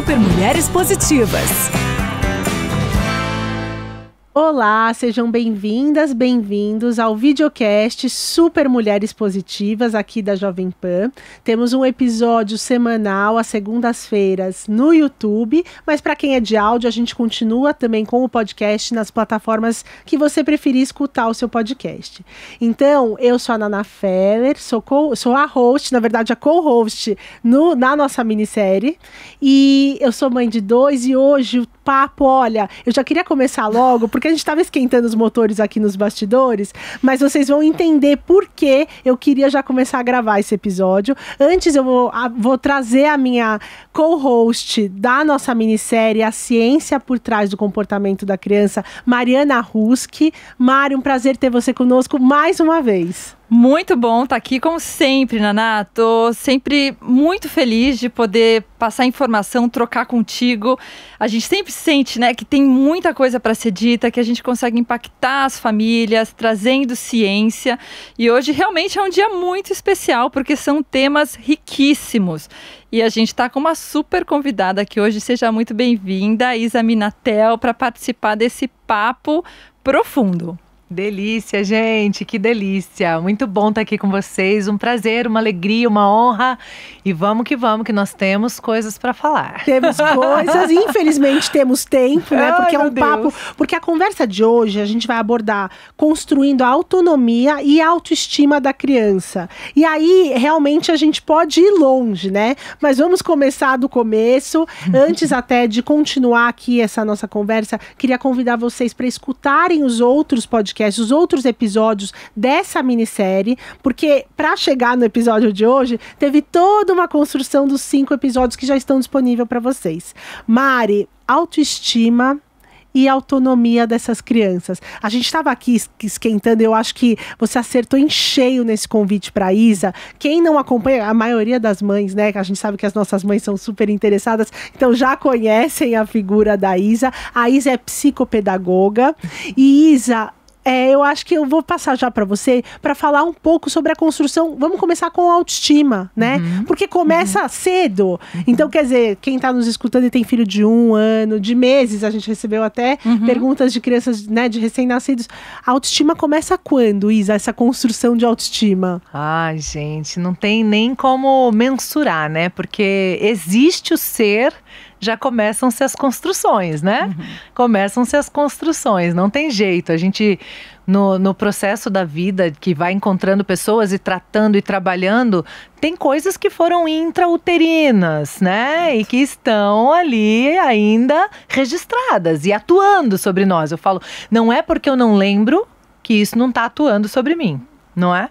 Super Mulheres Positivas. Olá, sejam bem-vindas, bem-vindos ao videocast Super Mulheres Positivas aqui da Jovem Pan. Temos um episódio semanal às segundas-feiras no YouTube, mas para quem é de áudio, a gente continua também com o podcast nas plataformas que você preferir escutar o seu podcast. Então, eu sou a Nana Feller, sou, co sou a host, na verdade a co-host no, na nossa minissérie, e eu sou mãe de dois e hoje o papo, olha, eu já queria começar logo, porque porque a gente estava esquentando os motores aqui nos bastidores, mas vocês vão entender por que eu queria já começar a gravar esse episódio. Antes eu vou, a, vou trazer a minha co-host da nossa minissérie A Ciência por Trás do Comportamento da Criança, Mariana Ruski. Mário, um prazer ter você conosco mais uma vez. Muito bom estar tá aqui, como sempre, Naná. Tô sempre muito feliz de poder passar informação, trocar contigo. A gente sempre sente, né, que tem muita coisa para ser dita, que a gente consegue impactar as famílias, trazendo ciência. E hoje realmente é um dia muito especial, porque são temas riquíssimos. E a gente está com uma super convidada aqui hoje. Seja muito bem-vinda, Isa Minatel, para participar desse papo profundo. Delícia, gente, que delícia. Muito bom estar aqui com vocês. Um prazer, uma alegria, uma honra. E vamos que vamos, que nós temos coisas para falar. Temos coisas, infelizmente temos tempo, né? Porque é Ai, é um papo. Deus. Porque a conversa de hoje a gente vai abordar construindo a autonomia e a autoestima da criança. E aí, realmente, a gente pode ir longe, né? Mas vamos começar do começo. Antes até de continuar aqui essa nossa conversa, queria convidar vocês para escutarem os outros podcasts podcast, os outros episódios dessa minissérie, porque para chegar no episódio de hoje, teve toda uma construção dos cinco episódios que já estão disponíveis para vocês. Mari, autoestima e autonomia dessas crianças. A gente estava aqui esquentando, eu acho que você acertou em cheio nesse convite para Isa. Quem não acompanha, a maioria das mães, né, que a gente sabe que as nossas mães são super interessadas, então já conhecem a figura da Isa. A Isa é psicopedagoga e Isa é, eu acho que eu vou passar já para você para falar um pouco sobre a construção. Vamos começar com a autoestima, né? Uhum. Porque começa uhum. cedo. Uhum. Então, quer dizer, quem está nos escutando e tem filho de um ano, de meses, a gente recebeu até uhum. perguntas de crianças, né, de recém-nascidos. A autoestima começa quando, Isa, essa construção de autoestima? Ai, gente, não tem nem como mensurar, né? Porque existe o ser já começam-se as construções, né? Uhum. Começam-se as construções, não tem jeito. A gente, no, no processo da vida, que vai encontrando pessoas e tratando e trabalhando, tem coisas que foram intrauterinas, né? E que estão ali ainda registradas e atuando sobre nós. Eu falo, não é porque eu não lembro que isso não está atuando sobre mim, não é?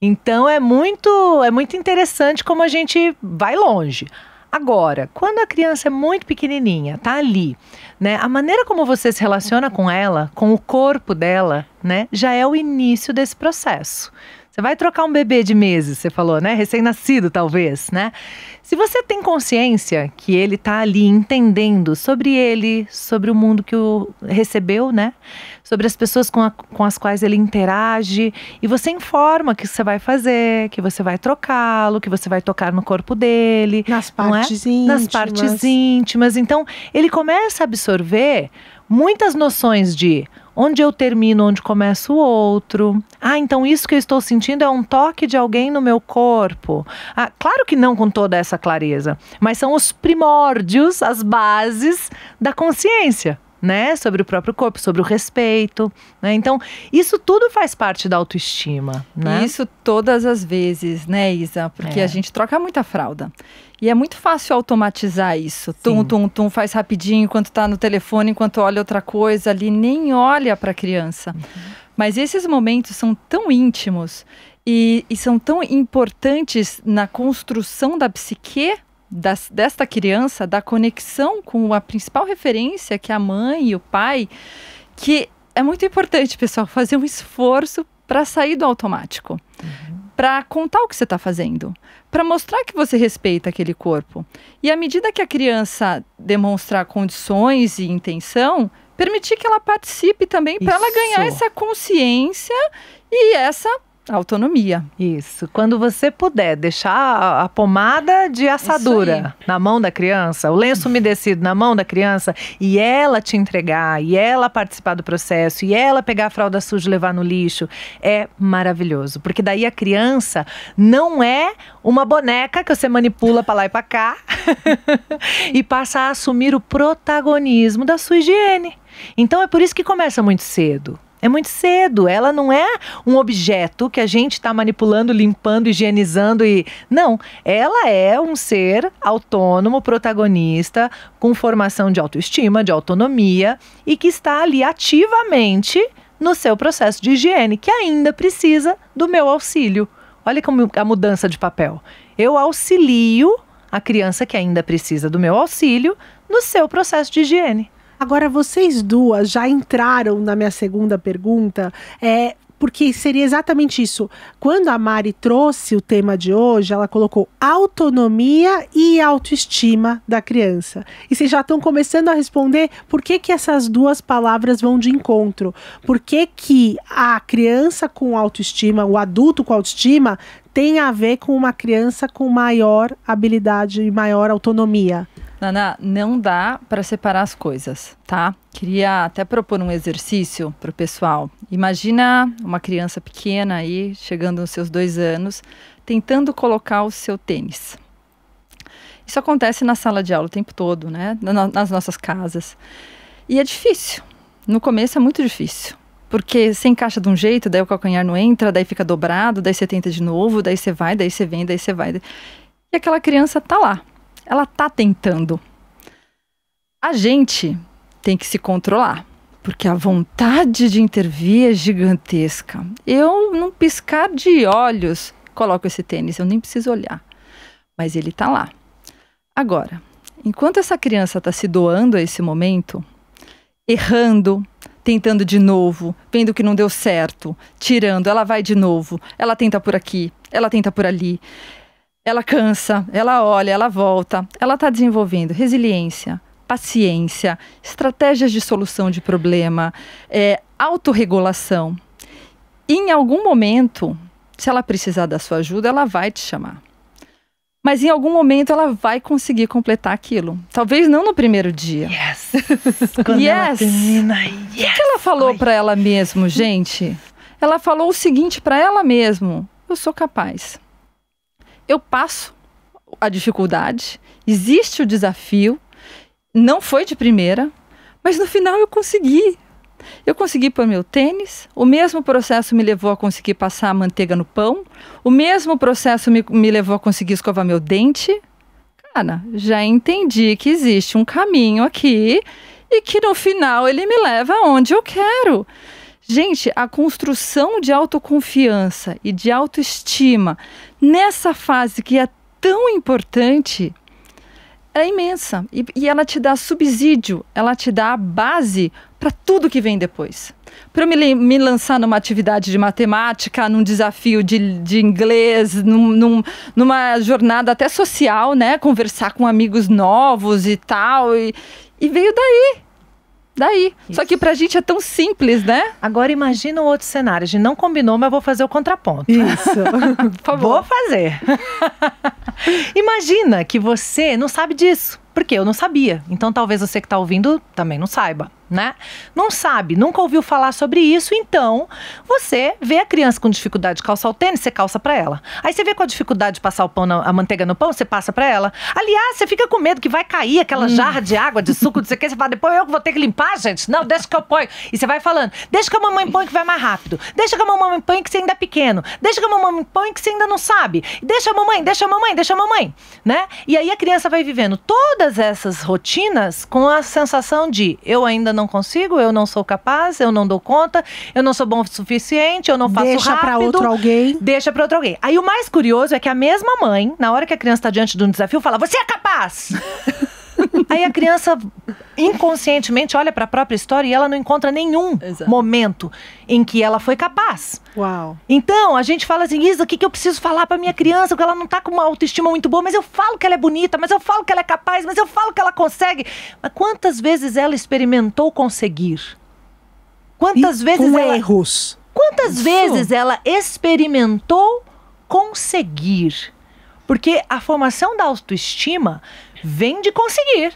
Então é muito, é muito interessante como a gente vai longe. Agora, quando a criança é muito pequenininha, tá ali, né? A maneira como você se relaciona com ela, com o corpo dela, né, já é o início desse processo. Você vai trocar um bebê de meses, você falou, né? Recém-nascido, talvez, né? Se você tem consciência que ele tá ali entendendo sobre ele, sobre o mundo que o recebeu, né? sobre as pessoas com, a, com as quais ele interage. E você informa que você vai fazer, que você vai trocá-lo, que você vai tocar no corpo dele. Nas é? partes é? íntimas. Nas partes íntimas. Então, ele começa a absorver muitas noções de onde eu termino, onde começa o outro. Ah, então isso que eu estou sentindo é um toque de alguém no meu corpo. Ah, claro que não com toda essa clareza, mas são os primórdios, as bases da consciência né? Sobre o próprio corpo, sobre o respeito, né? Então, isso tudo faz parte da autoestima, né? Isso todas as vezes, né, Isa? Porque é. a gente troca muita fralda. E é muito fácil automatizar isso. Sim. Tum, tum, tum, faz rapidinho enquanto está no telefone, enquanto olha outra coisa ali, nem olha para a criança. Uhum. Mas esses momentos são tão íntimos e, e são tão importantes na construção da psique das, desta criança, da conexão com a principal referência, que é a mãe e o pai, que é muito importante, pessoal, fazer um esforço para sair do automático. Uhum. Para contar o que você está fazendo, para mostrar que você respeita aquele corpo. E à medida que a criança demonstrar condições e intenção, permitir que ela participe também para ela ganhar essa consciência e essa Autonomia. Isso. Quando você puder deixar a, pomada de assadura na mão da criança, o lenço umedecido na mão da criança, e ela te entregar, e ela participar do processo, e ela pegar a fralda suja e levar no lixo, é maravilhoso. Porque daí a criança não é uma boneca que você manipula para lá e para cá e passa a assumir o protagonismo da sua higiene. Então é por isso que começa muito cedo. É muito cedo. Ela não é um objeto que a gente está manipulando, limpando, higienizando e. Não. Ela é um ser autônomo, protagonista, com formação de autoestima, de autonomia e que está ali ativamente no seu processo de higiene, que ainda precisa do meu auxílio. Olha como a mudança de papel. Eu auxilio a criança que ainda precisa do meu auxílio no seu processo de higiene. Agora, vocês duas já entraram na minha segunda pergunta. É, porque seria exatamente isso. Quando a Mari trouxe o tema de hoje, ela colocou autonomia e autoestima da criança. E vocês já estão começando a responder por que, que essas duas palavras vão de encontro. Por que, que a criança com autoestima, o adulto com autoestima, tem a ver com uma criança com maior habilidade e maior autonomia? Naná, não dá para separar as coisas, tá? Queria até propor um exercício para o pessoal. Imagina uma criança pequena aí, chegando aos seus dois anos, tentando colocar o seu tênis. Isso acontece na sala de aula o tempo todo, né? Nas nossas casas. E é difícil. No começo é muito difícil porque você encaixa de um jeito, daí o calcanhar não entra, daí fica dobrado, daí você tenta de novo, daí você vai, daí você vem, daí você vai. E aquela criança tá lá, ela tá tentando. A gente tem que se controlar, porque a vontade de intervir é gigantesca. Eu, num piscar de olhos, coloco esse tênis, eu nem preciso olhar. Mas ele tá lá. Agora, enquanto essa criança está se doando a esse momento, errando, tentando de novo, vendo que não deu certo, tirando, ela vai de novo, ela tenta por aqui, ela tenta por ali. Ela cansa, ela olha, ela volta. Ela está desenvolvendo resiliência, paciência, estratégias de solução de problema, é, autorregulação. Em algum momento, se ela precisar da sua ajuda, ela vai te chamar. Mas em algum momento ela vai conseguir completar aquilo. Talvez não no primeiro dia. Yes! Quando yes. ela termina, yes! O que ela falou para ela mesmo, gente? Ela falou o seguinte para ela mesmo: eu sou capaz eu passo a dificuldade, existe o desafio, não foi de primeira, mas no final eu consegui. Eu consegui pôr meu tênis, o mesmo processo me levou a conseguir passar a manteiga no pão, o mesmo processo me, me levou a conseguir escovar meu dente. Cara, já entendi que existe um caminho aqui e que no final ele me leva aonde eu quero. Gente, a construção de autoconfiança e de autoestima nessa fase que é tão importante é imensa e, e ela te dá subsídio, ela te dá a base para tudo que vem depois. Para me, me lançar numa atividade de matemática, num desafio de, de inglês, num, num, numa jornada até social, né? Conversar com amigos novos e tal. E, e veio daí daí. Isso. Só que pra gente é tão simples, né? Agora imagina outros outro cenário. A gente não combinou, mas vou fazer o contraponto. Isso. Por favor. Vou fazer. imagina que você não sabe disso. Porque eu não sabia. Então talvez você que tá ouvindo também não saiba né? Não sabe, nunca ouviu falar sobre isso, então você vê a criança com dificuldade de calçar o tênis, você calça para ela. Aí você vê com a dificuldade de passar o pão na, a manteiga no pão, você passa para ela. Aliás, você fica com medo que vai cair aquela hum. jarra de água, de suco, não sei o que, você fala, depois eu vou ter que limpar, gente? Não, deixa que eu ponho. E você vai falando, deixa que a mamãe põe que vai mais rápido, deixa que a mamãe põe que você ainda é pequeno, deixa que a mamãe põe que você ainda não sabe, deixa a mamãe, deixa a mamãe, deixa a mamãe, né? E aí a criança vai vivendo todas essas rotinas com a sensação de eu ainda não não consigo, eu não sou capaz, eu não dou conta, eu não sou bom o suficiente, eu não faço deixa rápido. Deixa para outro alguém. Deixa para outro alguém. Aí o mais curioso é que a mesma mãe, na hora que a criança está diante de um desafio, fala: "Você é capaz". Aí a criança inconscientemente olha para a própria história e ela não encontra nenhum Exato. momento em que ela foi capaz. Uau. Então, a gente fala assim, Isa, o que, que eu preciso falar para minha criança? Porque ela não tá com uma autoestima muito boa, mas eu falo que ela é bonita, mas eu falo que ela é capaz, mas eu falo que ela consegue. Mas quantas vezes ela experimentou conseguir? Quantas e vezes com ela... erros. Quantas Isso. vezes ela experimentou conseguir? Porque a formação da autoestima vem de conseguir.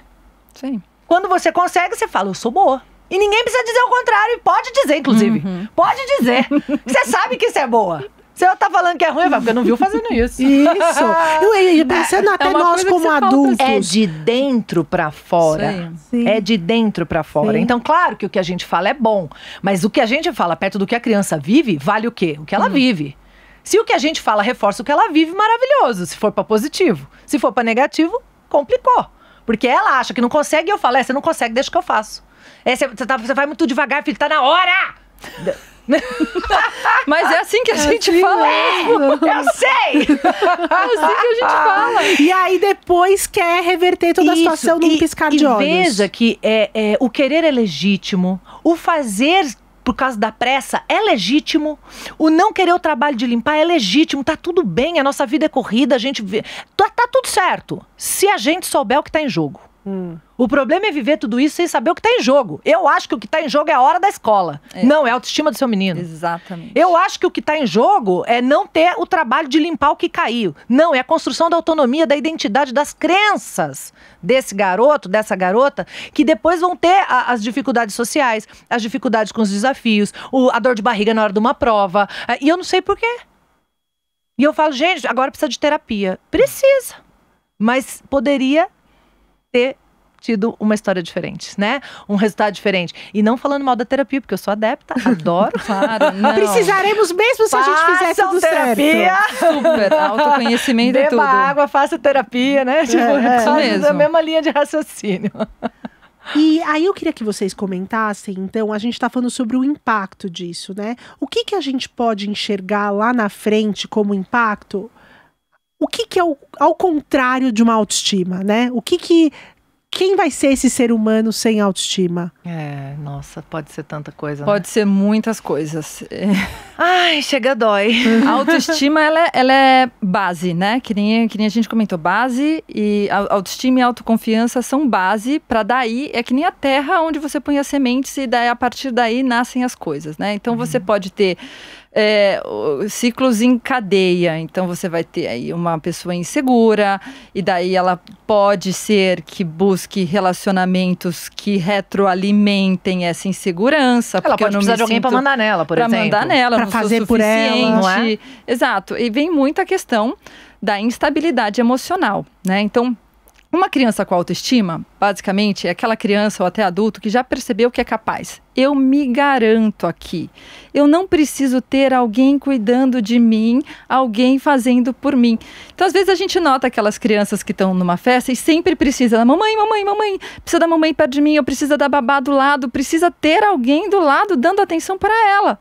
Sim. Quando você consegue, você fala, eu sou boa. E ninguém precisa dizer o contrário. E pode dizer, inclusive. Uhum. Pode dizer. Você sabe que isso é boa. Se eu tá falando que é ruim, vai porque não viu fazendo isso. Isso. Eu, eu, pensando é, até é nós como adultos. É de dentro para fora. Sim. É de dentro para fora. Sim. Então, claro que o que a gente fala é bom. Mas o que a gente fala perto do que a criança vive, vale o quê? O que ela hum. vive. Se o que a gente fala reforça o que ela vive, maravilhoso. Se for para positivo. Se for para negativo, complicou. Porque ela acha que não consegue e eu falo, é, você não consegue, deixa que eu faço. É, você, você, tá, você vai muito devagar, filho, tá na hora! Mas é assim que a é gente assim fala. Mesmo. É. eu sei! É assim que a gente fala. E aí depois quer reverter toda Isso, a situação num e, piscar de e olhos. Veja que é, é, o querer é legítimo, o fazer por causa da pressa é legítimo. O não querer o trabalho de limpar é legítimo. Tá tudo bem, a nossa vida é corrida, a gente vê. Tá, tá tudo certo. Se a gente souber o que está em jogo. Hum. O problema é viver tudo isso sem saber o que está em jogo. Eu acho que o que está em jogo é a hora da escola. É. Não, é a autoestima do seu menino. Exatamente. Eu acho que o que está em jogo é não ter o trabalho de limpar o que caiu. Não, é a construção da autonomia, da identidade, das crenças desse garoto, dessa garota, que depois vão ter a, as dificuldades sociais, as dificuldades com os desafios, o, a dor de barriga na hora de uma prova. E eu não sei por quê. E eu falo, gente, agora precisa de terapia. Precisa. Mas poderia ter tido uma história diferente, né? Um resultado diferente. E não falando mal da terapia, porque eu sou adepta, adoro. claro, não. Precisaremos mesmo se a gente fizer tudo terapia. certo. Super, autoconhecimento Beba e tudo. água, faça terapia, né? É, tipo, é, isso mesmo. a mesma linha de raciocínio. E aí eu queria que vocês comentassem, então, a gente está falando sobre o impacto disso, né? O que, que a gente pode enxergar lá na frente como impacto o que, que é o, ao contrário de uma autoestima, né? O que que quem vai ser esse ser humano sem autoestima? É, nossa, pode ser tanta coisa. Né? Pode né? ser muitas coisas. Ai, chega dói. a autoestima, ela, é, ela é base, né? Que nem, que nem a gente comentou, base e autoestima e autoconfiança são base para daí é que nem a terra onde você põe as sementes e daí a partir daí nascem as coisas, né? Então uhum. você pode ter é, ciclos em cadeia. Então você vai ter aí uma pessoa insegura, e daí ela pode ser que busque relacionamentos que retroalimentem essa insegurança. Ela pode precisar de alguém para mandar nela, por pra exemplo. Para mandar nela, para fazer por ela. Não é? Exato. E vem muita questão da instabilidade emocional, né? Então uma criança com autoestima, basicamente, é aquela criança ou até adulto que já percebeu que é capaz. Eu me garanto aqui. Eu não preciso ter alguém cuidando de mim, alguém fazendo por mim. Então, às vezes, a gente nota aquelas crianças que estão numa festa e sempre precisa da mamãe, mamãe, mamãe, precisa da mamãe perto de mim, eu preciso da babá do lado, precisa ter alguém do lado dando atenção para ela.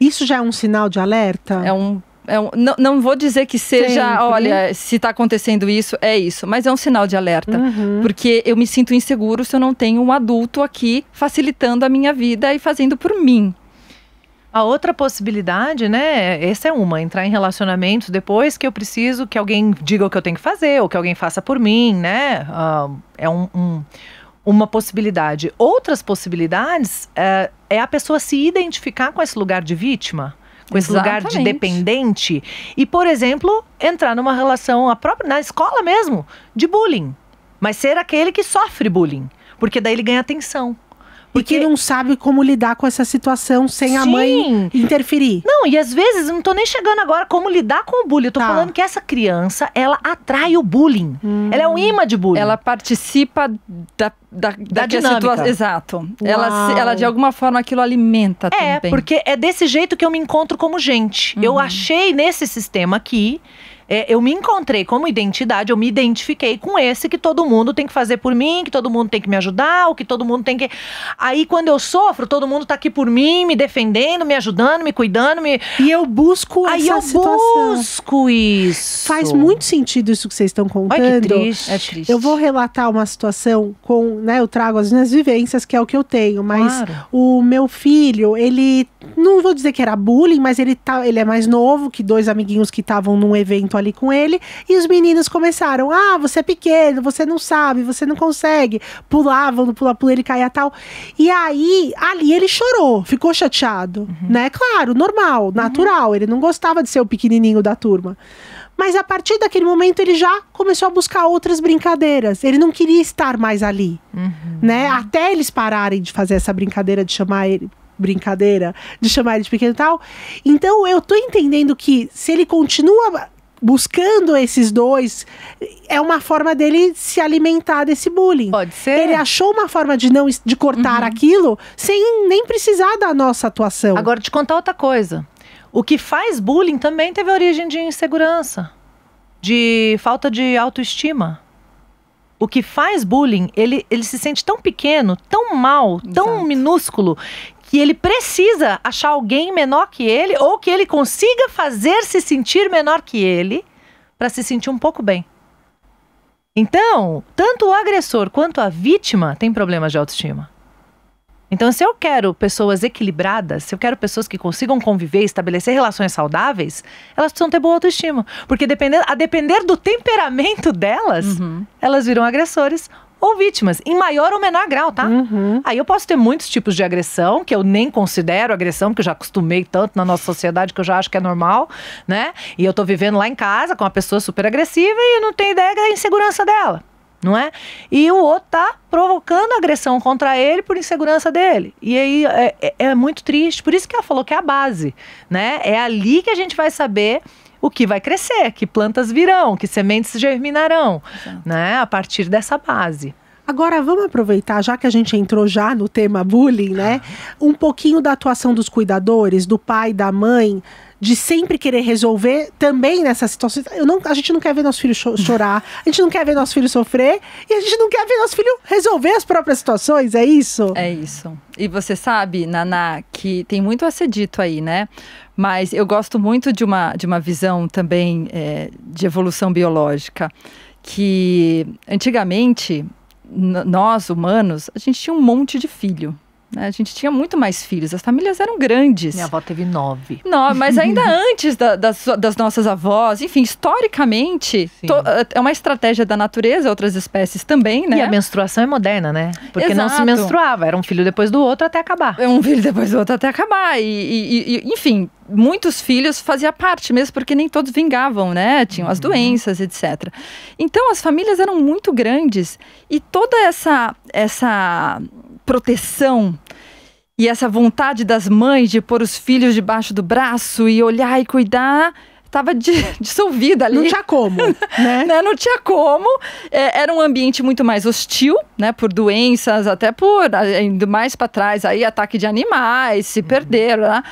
Isso já é um sinal de alerta? É um é um, não, não vou dizer que seja, Sempre. Né? olha, se está acontecendo isso, é isso, mas é um sinal de alerta. Uhum. Porque eu me sinto inseguro se eu não tenho um adulto aqui facilitando a minha vida e fazendo por mim. A outra possibilidade, né? Essa é uma, entrar em relacionamentos depois que eu preciso que alguém diga o que eu tenho que fazer, ou que alguém faça por mim, né? Uh, é um, um, uma possibilidade. Outras possibilidades uh, é a pessoa se identificar com esse lugar de vítima com esse lugar de dependente e, por exemplo, entrar numa relação a própria na escola mesmo de bullying, mas ser aquele que sofre bullying, porque daí ele ganha atenção. Porque... E que não sabe como lidar com essa situação sem Sim. a mãe interferir. Não, e às vezes, não tô nem chegando agora como lidar com o bullying. Eu tô tá. falando que essa criança, ela atrai o bullying. Hum. Ela é um imã de bullying. Ela participa da da, da, da situação. Exato. Ela, ela, de alguma forma, aquilo alimenta é, também. É, porque é desse jeito que eu me encontro como gente. Uhum. Eu achei nesse sistema aqui é, eu me encontrei como identidade, eu me identifiquei com esse que todo mundo tem que fazer por mim, que todo mundo tem que me ajudar, o que todo mundo tem que. Aí quando eu sofro, todo mundo tá aqui por mim, me defendendo, me ajudando, me cuidando. Me... E eu busco Aí essa eu busco isso. Faz muito sentido isso que vocês estão contando. Olha que triste. É triste. Eu vou relatar uma situação com, né, eu trago as minhas vivências, que é o que eu tenho, mas claro. o meu filho, ele não vou dizer que era bullying, mas ele tá, ele é mais novo que dois amiguinhos que estavam num evento momento ali com ele. E os meninos começaram: ah, você é pequeno, você não sabe, você não consegue. Pulavam no pula-pula, ele caía tal. E aí, ali ele chorou, ficou chateado, uhum. né? Claro, normal, uhum. natural. Uhum. Ele não gostava de ser o pequenininho da turma. Mas a partir daquele momento ele já começou a buscar outras brincadeiras. Ele não queria estar mais ali, uhum. né? Até eles pararem de fazer essa brincadeira de chamar ele brincadeira de chamar ele de pequeno tal. Então eu tô entendendo que se ele continua buscando esses dois, é uma forma dele se alimentar desse bullying. Pode ser. Ele achou uma forma de não de cortar uhum. aquilo sem nem precisar da nossa atuação. Agora te contar outra coisa. O que faz bullying também teve origem de insegurança, de falta de autoestima. O que faz bullying, ele, ele se sente tão pequeno, tão mal, tão Exato. minúsculo, e ele precisa achar alguém menor que ele ou que ele consiga fazer se sentir menor que ele para se sentir um pouco bem. Então, tanto o agressor quanto a vítima têm problemas de autoestima. Então, se eu quero pessoas equilibradas, se eu quero pessoas que consigam conviver, estabelecer relações saudáveis, elas precisam ter boa autoestima. Porque a depender do temperamento delas, uhum. elas viram agressores ou vítimas, em maior ou menor grau, tá? Uhum. Aí eu posso ter muitos tipos de agressão, que eu nem considero agressão, porque eu já acostumei tanto na nossa sociedade que eu já acho que é normal, né? E eu tô vivendo lá em casa com uma pessoa super agressiva e não tenho ideia da insegurança dela não é? E o outro tá provocando agressão contra ele por insegurança dele. E aí é, é, é, muito triste. Por isso que ela falou que é a base, né? É ali que a gente vai saber o que vai crescer, que plantas virão, que sementes germinarão, Exato. né? A partir dessa base. Agora vamos aproveitar, já que a gente entrou já no tema bullying, né? Tá. Um pouquinho da atuação dos cuidadores, do pai, da mãe, de sempre querer resolver também nessa situação. Eu não, a gente não quer ver nosso filho cho chorar, a gente não quer ver nosso filho sofrer e a gente não quer ver nosso filho resolver as próprias situações, é isso? É isso. E você sabe, Naná, que tem muito a ser dito aí, né? Mas eu gosto muito de uma, de uma visão também é, de evolução biológica, que antigamente nós humanos, a gente tinha um monte de filho. Né? A gente tinha muito mais filhos, as famílias eram grandes. Minha avó teve nove. Não, mas ainda antes da, das, das, nossas avós, enfim, historicamente, to, eh, é uma estratégia da natureza, outras espécies também, né? E a menstruação é moderna, né? Porque Exato. não se menstruava, era um filho depois do outro até acabar. Um filho depois do outro até acabar. e, e, e enfim, muitos filhos fazia parte mesmo, porque nem todos vingavam, né? Tinham as uhum. doenças, etc. Então as famílias eram muito grandes e toda essa essa proteção e essa vontade das mães de pôr os filhos debaixo do braço e olhar e cuidar estava dissolvida ali. Não tinha como, né? né? Não tinha como. É, era um ambiente muito mais hostil, né? Por doenças, até por indo mais para trás, aí ataque de animais, se uhum. perderam, né?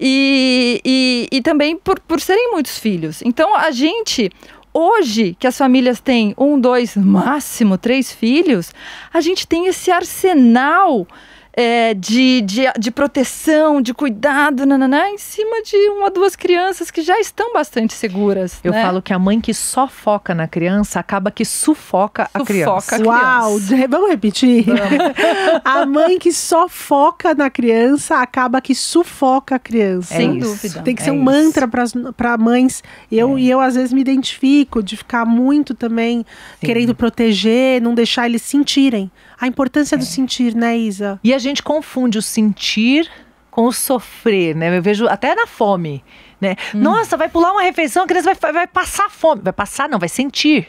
E, e, e também por, por serem muitos filhos. Então a gente, hoje que as famílias têm um, dois, máximo três filhos, a gente tem esse arsenal é, de, de, de, proteção, de cuidado, nananã, em cima de uma duas crianças que já estão bastante seguras. Eu né? falo que a mãe que só foca na criança acaba que sufoca, sufoca a criança. A criança. Uau! Vamos repetir? a mãe que só foca na criança acaba que sufoca a criança. Sem é dúvida. Tem que ser é um isso. mantra para mães. E eu, é. e eu, às vezes, me identifico de ficar muito também Sim. querendo proteger, não deixar eles sentirem. A importância é. do sentir, né, Isa? E a gente confunde o sentir com o sofrer, né? Eu vejo até na fome, né? Hum. Nossa, vai pular uma refeição, a criança vai, vai passar fome. Vai passar, não, vai sentir.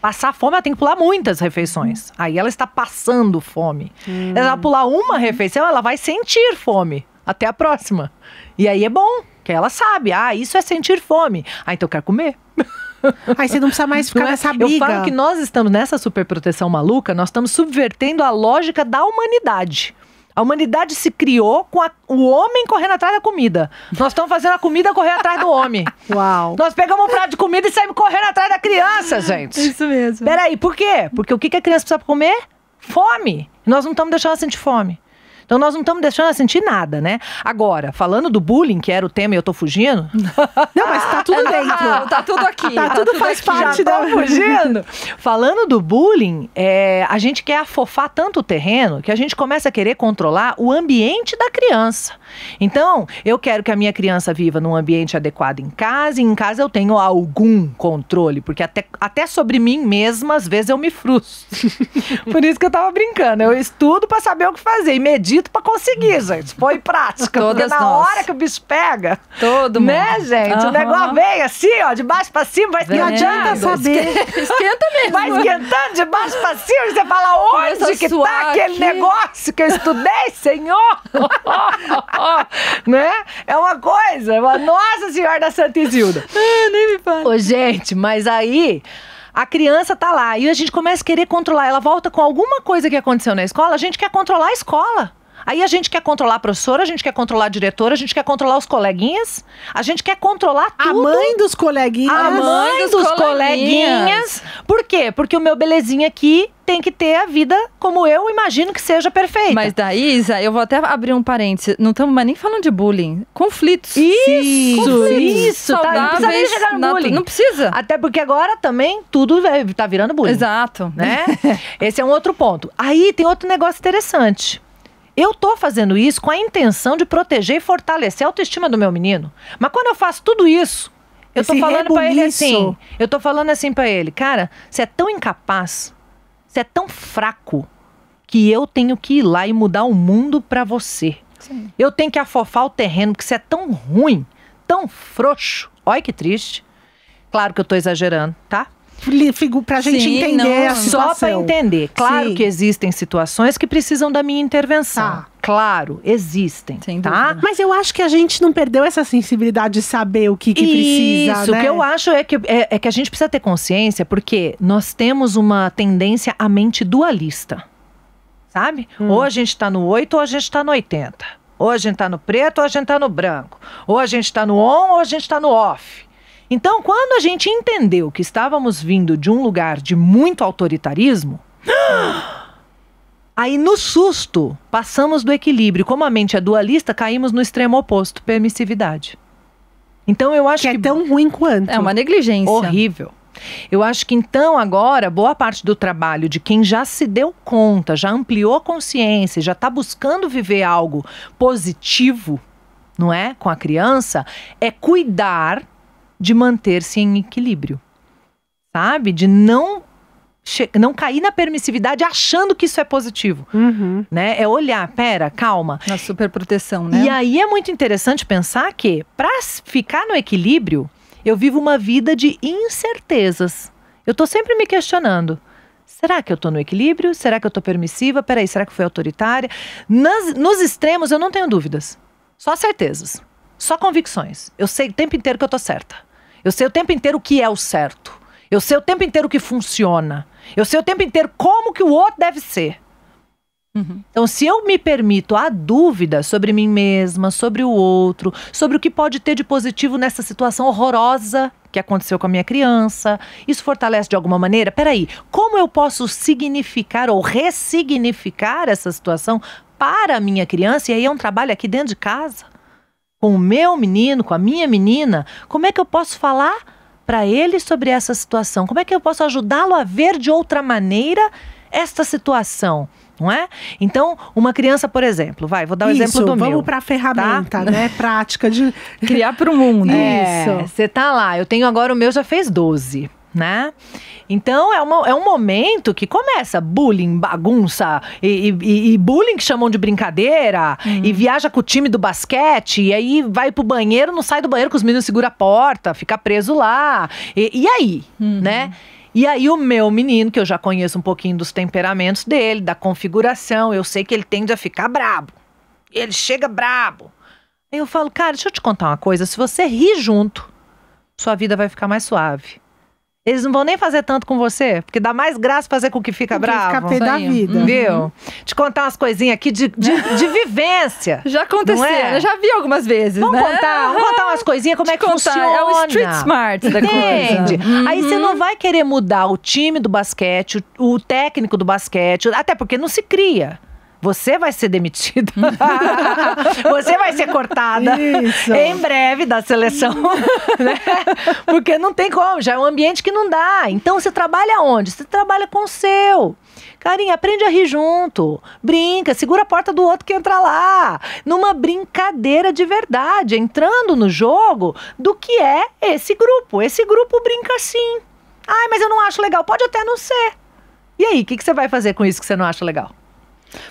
Passar fome, ela tem que pular muitas refeições. Hum. Aí ela está passando fome. Hum. Ela pular uma refeição, ela vai sentir fome. Até a próxima. E aí é bom, que ela sabe. Ah, isso é sentir fome. Ah, então eu quero comer. Aí você não precisa mais ficar é? nessa briga. Eu falo que nós estamos nessa superproteção maluca, nós estamos subvertendo a lógica da humanidade. A humanidade se criou com a, o homem correndo atrás da comida. Nós estamos fazendo a comida correr atrás do homem. Uau. Nós pegamos um prato de comida e saímos correndo atrás da criança, gente. Isso mesmo. Peraí, por quê? Porque o que, que a criança precisa comer? Fome. Nós não estamos deixando ela sentir fome. Então nós não estamos deixando ela sentir nada, né? Agora, falando do bullying, que era o tema e eu tô fugindo. Não, mas tá tudo dentro. está tá tudo aqui. Tá, tá tudo, tudo, faz aqui. parte da fugindo. falando do bullying, é, a gente quer afofar tanto o terreno que a gente começa a querer controlar o ambiente da criança. Então, eu quero que a minha criança viva num ambiente adequado em casa, e em casa eu tenho algum controle, porque até, até sobre mim mesma, às vezes, eu me frustro. Por isso que eu tava brincando. Eu estudo para saber o que fazer e medir acredito para conseguir, hum. gente. Põe em prática. Todas porque na nós. hora que o bicho pega. Todo mundo. Né, gente? Uhum. O negócio vem assim, ó, de baixo para cima, vai esquentando. Não adianta saber. Esquenta mesmo. Vai esquentando de baixo para cima e você fala: onde que tá aqui. aquele negócio que eu estudei, senhor? né? É uma coisa, é uma Nossa Senhora da Santa Isilda. É, nem me fala. Ô, gente, mas aí a criança tá lá e a gente começa a querer controlar. Ela volta com alguma coisa que aconteceu na escola, a gente quer controlar a escola. Aí a gente quer controlar a professora, a gente quer controlar a diretora, a gente quer controlar os coleguinhas, a gente quer controlar tudo. A mãe dos coleguinhas. A mãe dos, dos coleguinhas. coleguinhas. Por quê? Porque o meu belezinha aqui tem que ter a vida como eu imagino que seja perfeita. Mas Daísa, Isa, eu vou até abrir um parênteses. Não estamos mais nem falando de bullying. Conflitos. Isso! Isso! tá, não precisa nem chegar no bullying. Não precisa. Até porque agora também tudo está é, virando bullying. Exato. Né? Esse é um outro ponto. Aí tem outro negócio interessante. Eu tô fazendo isso com a intenção de proteger e fortalecer a autoestima do meu menino. Mas quando eu faço tudo isso, eu Esse tô falando para ele assim, eu tô falando assim para ele, cara, você é tão incapaz, você é tão fraco que eu tenho que ir lá e mudar o mundo para você. Sim. Eu tenho que afofar o terreno porque você é tão ruim, tão frouxo. Olha que triste. Claro que eu tô exagerando, tá? pra gente Sim, entender não, a Só para entender. Claro Sim. que existem situações que precisam da minha intervenção. Tá. Claro, existem, Sem tá? Mas eu acho que a gente não perdeu essa sensibilidade de saber o que, que Isso, precisa, Isso, né? o que né? eu acho é que, é, é que a gente precisa ter consciência, porque nós temos uma tendência à mente dualista, sabe? Hum. Ou a gente tá no 8 ou a gente tá no 80. Ou a gente tá no preto ou a gente tá no branco. Ou a gente tá no on ou a gente tá no off. Então, quando a gente entendeu que estávamos vindo de um lugar de muito autoritarismo, aí no susto passamos do equilíbrio. Como a mente é dualista, caímos no extremo oposto, permissividade. Então eu acho que, é que é tão ruim quanto. É uma negligência. Horrível. Eu acho que então agora boa parte do trabalho de quem já se deu conta, já ampliou a consciência, já está buscando viver algo positivo, não é, com a criança, é cuidar de manter-se em equilíbrio, sabe? De não não cair na permissividade achando que isso é positivo, uhum. né? É olhar, pera, calma. Na superproteção, né? E aí é muito interessante pensar que para ficar no equilíbrio, eu vivo uma vida de incertezas. Eu tô sempre me questionando. Será que eu tô no equilíbrio? Será que eu tô permissiva? Peraí, será que foi autoritária? Nas, nos extremos eu não tenho dúvidas. Só certezas. Só convicções. Eu sei o tempo inteiro que eu tô certa. Eu sei o tempo inteiro o que é o certo. Eu sei o tempo inteiro o que funciona. Eu sei o tempo inteiro como que o outro deve ser. Uhum. Então, se eu me permito a dúvida sobre mim mesma, sobre o outro, sobre o que pode ter de positivo nessa situação horrorosa que aconteceu com a minha criança, isso fortalece de alguma maneira? Peraí, como eu posso significar ou ressignificar essa situação para a minha criança? E aí é um trabalho aqui dentro de casa com o meu menino, com a minha menina, como é que eu posso falar para ele sobre essa situação? Como é que eu posso ajudá-lo a ver de outra maneira esta situação? Não é? Então, uma criança, por exemplo, vai, vou dar o exemplo do meu. Isso. Vamos para a tá? ferramenta, tá? né? Prática de criar para o mundo. Isso. Você é. está tá lá, eu tenho agora o meu já fez 12 né? Então é, uma, é um momento que começa bullying, bagunça e, e, e bullying que chamam de brincadeira uhum. e viaja com o time do basquete e aí vai pro banheiro, não sai do banheiro que os meninos segura a porta, fica preso lá e, e aí, uhum. né? E aí o meu menino, que eu já conheço um pouquinho dos temperamentos dele, da configuração, eu sei que ele tende a ficar brabo. Ele chega brabo. Eu falo, cara, deixa eu te contar uma coisa, se você rir junto, sua vida vai ficar mais suave. Eles não vão nem fazer tanto com você, porque dá mais graça fazer com que fica com bravo. Fica pé da vida. Uhum. Viu? Te contar umas coisinhas aqui de, de, de vivência. Já aconteceu, é? eu já vi algumas vezes. Vamos né? contar, vamos contar umas coisinhas, como Te é que contar. funciona. É o street smart da Entende? coisa. Uhum. Aí você não vai querer mudar o time do basquete, o, o técnico do basquete, até porque não se cria. Você vai ser demitida. você vai ser cortada Isso. em breve da seleção. né? Porque não tem como, já é um ambiente que não dá. Então você trabalha onde? Você trabalha com o seu. Carinha, aprende a rir junto. Brinca, segura a porta do outro que entra lá. Numa brincadeira de verdade, entrando no jogo do que é esse grupo. Esse grupo brinca assim. Ai, mas eu não acho legal. Pode até não ser. E aí, o que, que você vai fazer com isso que você não acha legal?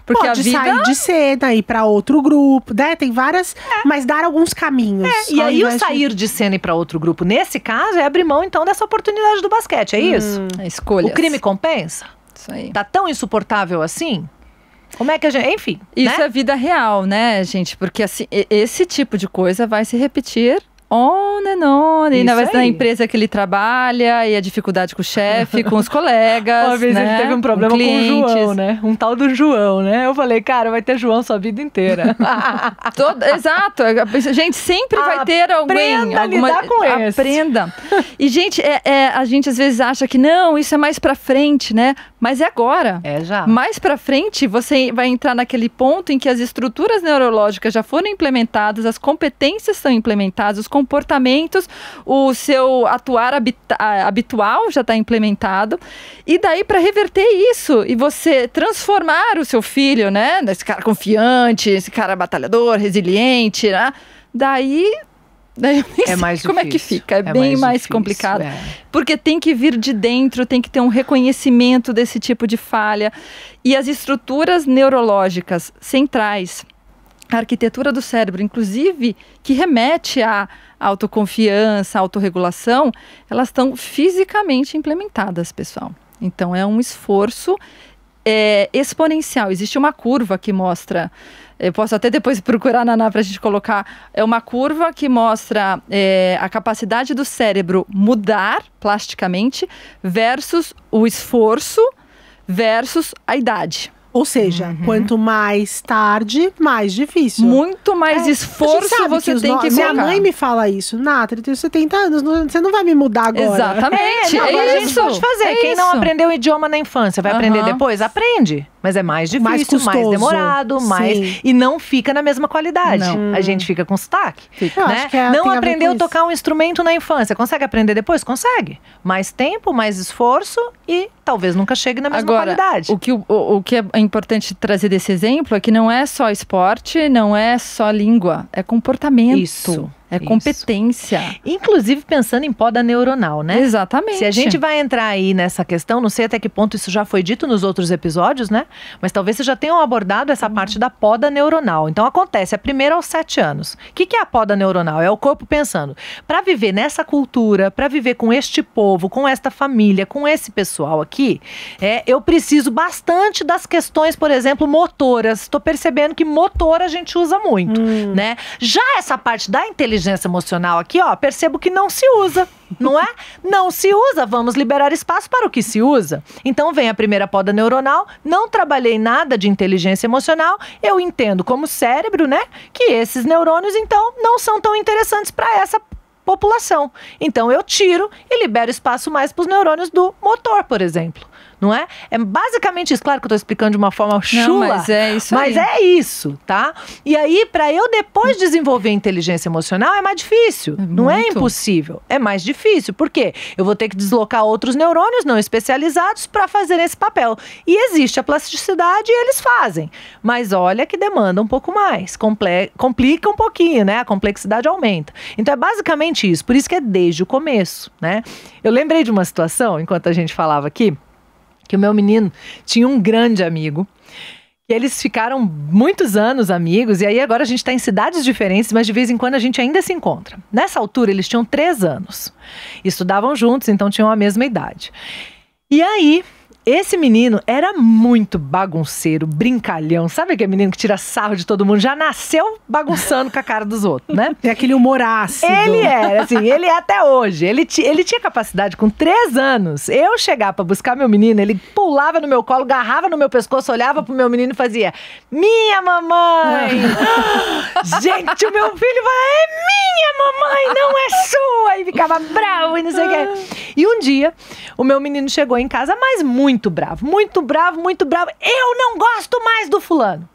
Porque Pode a vida... sair de cena, ir para outro grupo, né? Tem várias, é. mas dar alguns caminhos. É. E aí o sair de... cena e ir para outro grupo, nesse caso, é abrir mão então dessa oportunidade do basquete, é isso? A hum, é escolha. O crime compensa? Isso aí. Tá tão insuportável assim? Como é que a gente. Enfim. Isso né? é vida real, né, gente? Porque assim, esse tipo de coisa vai se repetir on and on. E ainda vai ser na empresa que ele trabalha e a dificuldade com o chefe, com os colegas. Uma vez né? ele teve um problema com, com, o João, né? Um tal do João, né? Eu falei, cara, vai ter João sua vida inteira. Todo, exato. Gente, sempre vai ter alguém. Aprenda alguma, a lidar com esse. Aprenda. E, gente, é, é, a gente às vezes acha que não, isso é mais pra frente, né? Mas é agora. É já. Mais pra frente, você vai entrar naquele ponto em que as estruturas neurológicas já foram implementadas, as competências são implementadas, os comportamentos, o seu atuar habitual já está implementado. E daí para reverter isso e você transformar o seu filho, né? nesse cara confiante, esse cara batalhador, resiliente, né? Daí né, é mais como difícil. é que fica. É, é bem mais, mais difícil, complicado. É. Porque tem que vir de dentro, tem que ter um reconhecimento desse tipo de falha. E as estruturas neurológicas centrais, a arquitetura do cérebro, inclusive, que remete a autoconfiança, autorregulação, elas estão fisicamente implementadas, pessoal. Então é um esforço é, exponencial. Existe uma curva que mostra. Eu posso até depois procurar Naná para a gente colocar. É uma curva que mostra é, a capacidade do cérebro mudar plasticamente versus o esforço versus a idade. Ou seja, uhum. quanto mais tarde, mais difícil. Muito mais é, esforço você que tem no... que colocar. Minha mãe me fala isso. Nata, eu tenho 70 anos, não, você não vai me mudar agora. Exatamente. É, não, é isso pode fazer. É Quem isso. não aprendeu o idioma na infância, vai uhum. aprender depois? Aprende. Mas é mais difícil, mais, custoso, mais demorado, Sim. mais. E não fica na mesma qualidade. Não. A gente fica com sotaque. Fica. Né? É, não aprendeu a tocar um instrumento na infância. Consegue aprender depois? Consegue. Mais tempo, mais esforço e talvez nunca chegue na mesma Agora, qualidade. O que, o, o que é importante trazer desse exemplo é que não é só esporte, não é só língua, é comportamento. Isso. É Isso. competência. Inclusive pensando em poda neuronal, né? Exatamente. Se a gente vai entrar aí nessa questão, não sei até que ponto isso já foi dito nos outros episódios, né? Mas talvez vocês já tenham abordado essa parte da poda neuronal. Então acontece, a é primeira aos sete anos. O que, que é a poda neuronal? É o corpo pensando, para viver nessa cultura, para viver com este povo, com esta família, com esse pessoal aqui, é, eu preciso bastante das questões, por exemplo, motoras. Estou percebendo que motor a gente usa muito, hum. né? Já essa parte da inteligência inteligência emocional aqui, ó, percebo que não se usa, não é? não se usa, vamos liberar espaço para o que se usa. Então vem a primeira poda neuronal, não trabalhei nada de inteligência emocional, eu entendo como cérebro, né, que esses neurônios então não são tão interessantes para essa população. Então eu tiro e libero espaço mais para os neurônios do motor, por exemplo não é? É basicamente isso. Claro que eu estou explicando de uma forma chula. Não, mas é isso. Mas é isso, tá? E aí, para eu depois desenvolver inteligência emocional, é mais difícil. É não é impossível. É mais difícil. Por quê? Eu vou ter que deslocar outros neurônios não especializados para fazer esse papel. E existe a plasticidade e eles fazem. Mas olha que demanda um pouco mais. Comple complica um pouquinho, né? A complexidade aumenta. Então é basicamente isso. Por isso que é desde o começo, né? Eu lembrei de uma situação, enquanto a gente falava aqui que o meu menino tinha um grande amigo. E eles ficaram muitos anos amigos, e aí agora a gente está em cidades diferentes, mas de vez em quando a gente ainda se encontra. Nessa altura, eles tinham três anos. Estudavam juntos, então tinham a mesma idade. E aí, esse menino era muito bagunceiro, brincalhão. Sabe aquele menino que tira sarro de todo mundo? Já nasceu bagunçando com a cara dos outros, né? Tem aquele humor ácido. Ele era, assim, ele é até hoje. Ele, ele tinha capacidade com três anos. Eu chegar para buscar meu menino, ele pulava no meu colo, garrava no meu pescoço, olhava pro meu menino e fazia: Minha mamãe! Ah. Gente, o meu filho fala: É minha mamãe, não é sua! E ficava bravo e não sei o que. Ah. E um dia, o meu menino chegou em casa, mas muito muito bravo, muito bravo, muito bravo. Eu não gosto mais do fulano.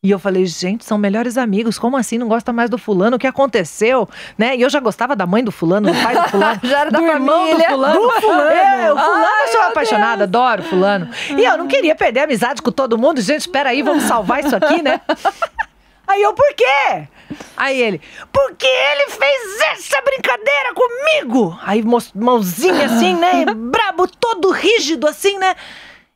E eu falei, gente, são melhores amigos. Como assim não gosta mais do fulano? O que aconteceu? Né? E eu já gostava da mãe do fulano, do pai do fulano, já era do da irmão família, do fulano. Do fulano. Eu, é, fulano, Ai, eu sou apaixonada, Deus. adoro fulano. E eu não queria perder amizade com todo mundo. Gente, espera aí, vamos salvar isso aqui, né? Aí eu, por quê? Aí ele, porque ele fez essa brincadeira comigo? Aí mãozinha assim, né? Brabo, todo rígido assim, né?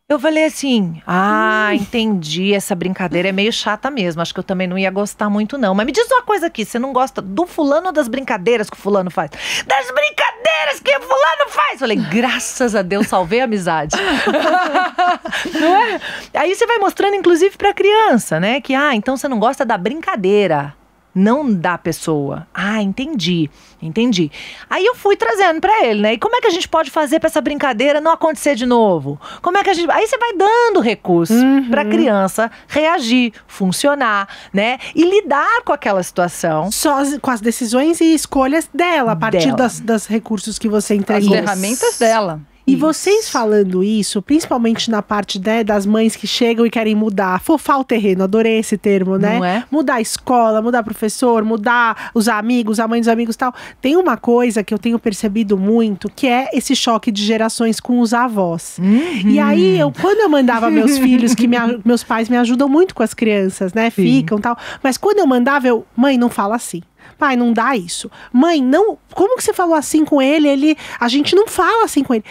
Eu falei assim: ah, entendi, essa brincadeira é meio chata mesmo. Acho que eu também não ia gostar muito, não. Mas me diz uma coisa aqui: você não gosta do fulano ou das brincadeiras que o fulano faz? Das brincadeiras que o fulano faz! Eu falei: graças a Deus, salvei a amizade. não é? Aí você vai mostrando, inclusive, pra criança, né? Que, ah, então você não gosta da brincadeira não da pessoa. Ah, entendi, entendi. Aí eu fui trazendo para ele, né? E como é que a gente pode fazer para essa brincadeira não acontecer de novo? Como é que a gente? Aí você vai dando recurso uhum. para criança reagir, funcionar, né? E lidar com aquela situação. Só com as decisões e escolhas dela a partir dela. Das, das recursos que você entrega As ferramentas dela. E vocês falando isso, principalmente na parte né, das mães que chegam e querem mudar, fofar o terreno, adorei esse termo, né? Não é? Mudar a escola, mudar professor, mudar os amigos, a mãe dos amigos tal. Tem uma coisa que eu tenho percebido muito, que é esse choque de gerações com os avós. Uhum. E aí, eu, quando eu mandava meus filhos, que me, meus pais me ajudam muito com as crianças, né? Sim. Ficam tal. Mas quando eu mandava, eu, mãe, não fala assim. Pai, não dá isso. Mãe, não. Como que você falou assim com ele? Ele, a gente não fala assim com ele.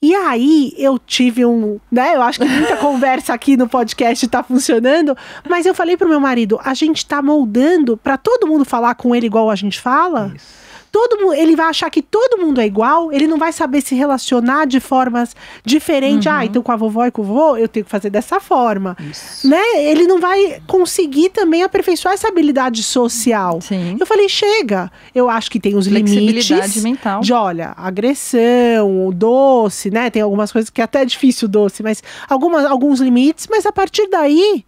E aí eu tive um, né? Eu acho que muita conversa aqui no podcast tá funcionando, mas eu falei pro meu marido, a gente tá moldando para todo mundo falar com ele igual a gente fala. Isso todo ele vai achar que todo mundo é igual, ele não vai saber se relacionar de formas diferentes. Ah, uhum. Ah, então com a vovó e com o vô, eu tenho que fazer dessa forma. Isso. Né? Ele não vai conseguir também aperfeiçoar essa habilidade social. Sim. Eu falei, chega. Eu acho que tem os limites mental. de, olha, agressão, doce, né? Tem algumas coisas que é até difícil doce, mas algumas, alguns limites, mas a partir daí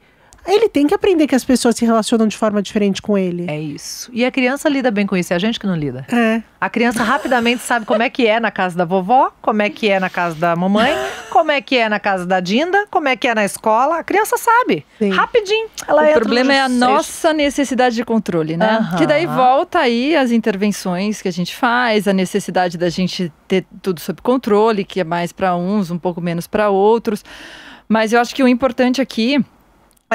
ele tem que aprender que as pessoas se relacionam de forma diferente com ele. É isso. E a criança lida bem com isso, é a gente que não lida. É. A criança rapidamente sabe como é que é na casa da vovó, como é que é na casa da mamãe, como é que é na casa da Dinda, como é que é na escola. A criança sabe. Sim. Rapidinho. Ela o problema é a nossa necessidade de controle, né? Uhum. Que daí volta aí as intervenções que a gente faz, a necessidade da gente ter tudo sob controle, que é mais para uns, um pouco menos para outros. Mas eu acho que o importante aqui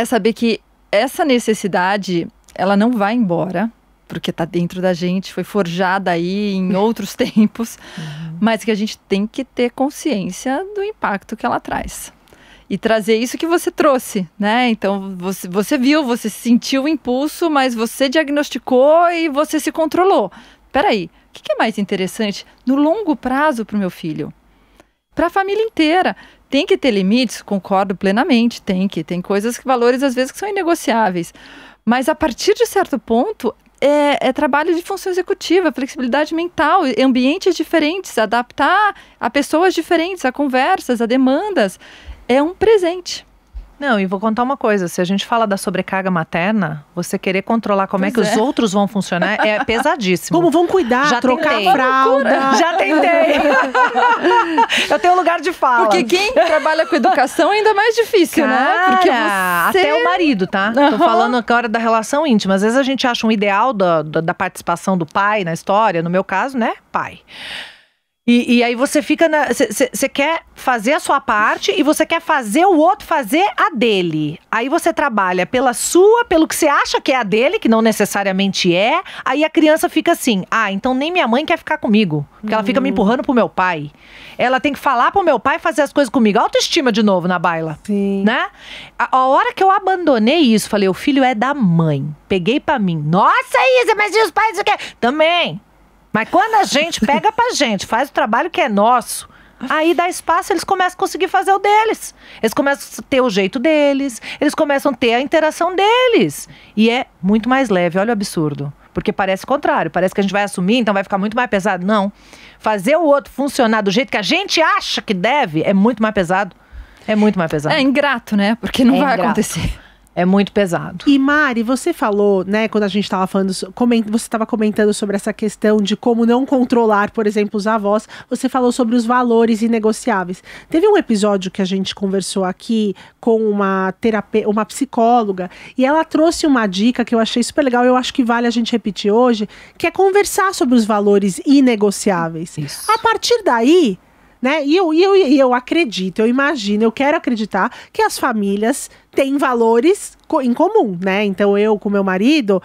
é saber que essa necessidade, ela não vai embora, porque está dentro da gente, foi forjada aí em outros tempos, uhum. mas que a gente tem que ter consciência do impacto que ela traz. E trazer isso que você trouxe, né? Então você, você viu, você sentiu o impulso, mas você diagnosticou e você se controlou. Peraí, o que, que é mais interessante no longo prazo para o meu filho? para a família inteira. Tem que ter limites, concordo plenamente, tem que. Tem coisas, que valores às vezes que são inegociáveis. Mas a partir de certo ponto, é, é, trabalho de função executiva, flexibilidade mental, ambientes diferentes, adaptar a pessoas diferentes, a conversas, a demandas. É um presente. Não, e vou contar uma coisa: se a gente fala da sobrecarga materna, você querer controlar como pois é que é. os outros vão funcionar é pesadíssimo. Como vão cuidar, já trocar tentei. fralda. Já tentei. Eu tenho lugar de fala. Porque quem trabalha com educação é ainda mais difícil, né? Cara, né? Porque você... até o marido, tá? Uhum. Tô falando agora da relação íntima. Às vezes a gente acha um ideal da, da participação do pai na história, no meu caso, né? Pai. E, e, aí você fica na. Você quer fazer a sua parte e você quer fazer o outro fazer a dele. Aí você trabalha pela sua, pelo que você acha que é a dele, que não necessariamente é. Aí a criança fica assim: ah, então nem minha mãe quer ficar comigo. Porque ela fica me uhum. empurrando pro meu pai. Ela tem que falar pro meu pai fazer as coisas comigo. Autoestima de novo na baila. Sim. Né? A, a hora que eu abandonei isso, falei: o filho é da mãe. Peguei para mim. Nossa, Isa, mas e os pais o quê? Também. Mas quando a gente pega pra gente, faz o trabalho que é nosso, Aí dá espaço, eles começam a conseguir fazer o deles. Eles começam a ter o jeito deles, eles começam a ter a interação deles. E é muito mais leve, olha o absurdo. Porque parece o contrário, parece que a gente vai assumir, então vai ficar muito mais pesado. Não. Fazer o outro funcionar do jeito que a gente acha que deve é muito mais pesado. É muito mais pesado. É ingrato, né? Porque não é vai ingrato. acontecer. É muito pesado. E Mari, você falou, né, quando a gente estava falando, você estava comentando sobre essa questão de como não controlar, por exemplo, os avós, você falou sobre os valores inegociáveis. Teve um episódio que a gente conversou aqui com uma terapeuta, uma psicóloga, e ela trouxe uma dica que eu achei super legal, eu acho que vale a gente repetir hoje, que é conversar sobre os valores inegociáveis. Isso. A partir daí, né? E eu, eu, eu acredito, eu imagino, eu quero acreditar que as famílias tem valores em comum, né? Então eu com meu marido,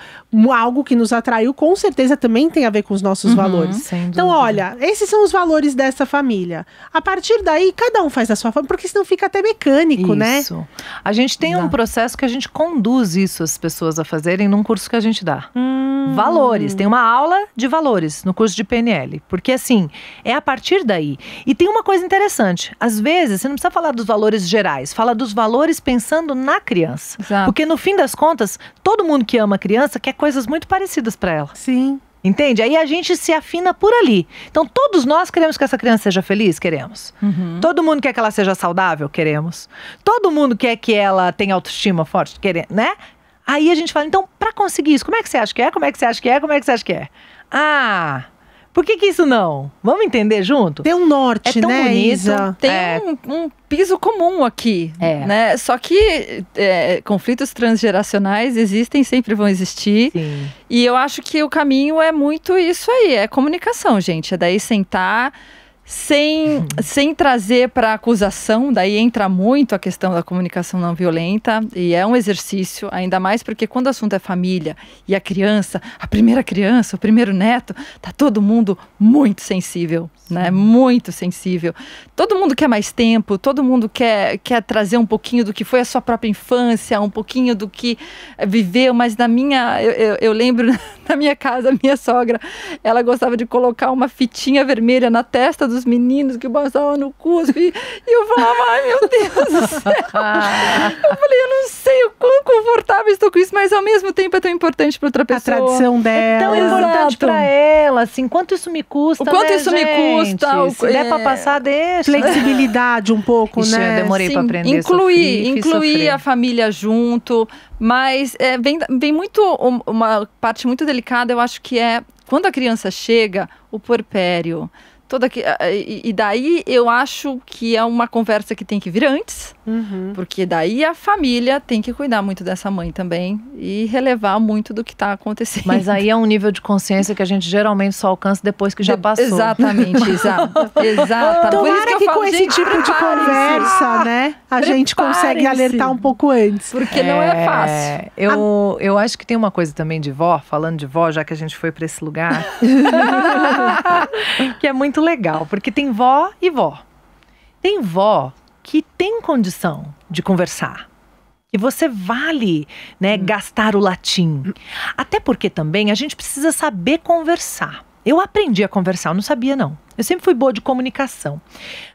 algo que nos atraiu com certeza também tem a ver com os nossos uhum, valores. Então olha, esses são os valores dessa família. A partir daí cada um faz a sua forma, porque senão fica até mecânico, isso. né? Isso. A gente tem um processo que a gente conduz isso as pessoas a fazerem num curso que a gente dá. Hum. Valores, tem uma aula de valores no curso de PNL, porque assim, é a partir daí. E tem uma coisa interessante, às vezes você não precisa falar dos valores gerais, fala dos valores pensando na criança. Exato. Porque no fim das contas, todo mundo que ama criança quer coisas muito parecidas para ela. Sim. Entende? Aí a gente se afina por ali. Então, todos nós queremos que essa criança seja feliz? Queremos. Uhum. Todo mundo quer que ela seja saudável? Queremos. Todo mundo quer que ela tenha autoestima forte? Queremos, né? Aí a gente fala, então, para conseguir isso, como é que você acha que é? Como é que você acha que é? Como é que você acha que é? Ah, por que, que isso não? Vamos entender junto? Tem um norte, é tão né, bonito. Isa? Tem é. um, um, piso comum aqui, é. né? Só que é, conflitos transgeracionais existem, sempre vão existir. Sim. E eu acho que o caminho é muito isso aí, é comunicação, gente. É daí sentar sem, sem trazer para acusação, daí entra muito a questão da comunicação não violenta, e é um exercício, ainda mais porque quando o assunto é família e a criança, a primeira criança, o primeiro neto, tá todo mundo muito sensível, né? Muito sensível. Todo mundo quer mais tempo, todo mundo quer, quer trazer um pouquinho do que foi a sua própria infância, um pouquinho do que viveu, mas na minha, eu, eu, eu lembro na minha casa, minha sogra, ela gostava de colocar uma fitinha vermelha na testa dos dos meninos que passavam no curso. E, eu falava, ai meu Deus do céu. eu falei, eu não sei o quão confortável estou com isso, mas ao mesmo tempo é tão importante para outra pessoa. A tradição dela. É tão importante para ela, assim, quanto isso me custa, O quanto né, isso gente? me custa. Se é... der para passar, deixa. Flexibilidade um pouco, né? Eu demorei para aprender. Incluir, incluir a família junto, mas é, vem, vem muito, uma parte muito delicada, eu acho que é quando a criança chega, o porpério toda que e daí eu acho que é uma conversa que tem que vir antes uhum. porque daí a família tem que cuidar muito dessa mãe também e relevar muito do que está acontecendo mas aí é um nível de consciência que a gente geralmente só alcança depois que já passou exatamente exato exato então, Por isso que, que falo, com esse assim, tipo de conversa né a gente consegue alertar um pouco antes porque é, não é fácil eu eu acho que tem uma coisa também de vó falando de vó já que a gente foi para esse lugar que é muito muito legal, porque tem vó e vó. Tem vó que tem condição de conversar. E você vale, né, hum. gastar o latim. Até porque também a gente precisa saber conversar. Eu aprendi a conversar, eu não sabia não. Eu sempre fui boa de comunicação,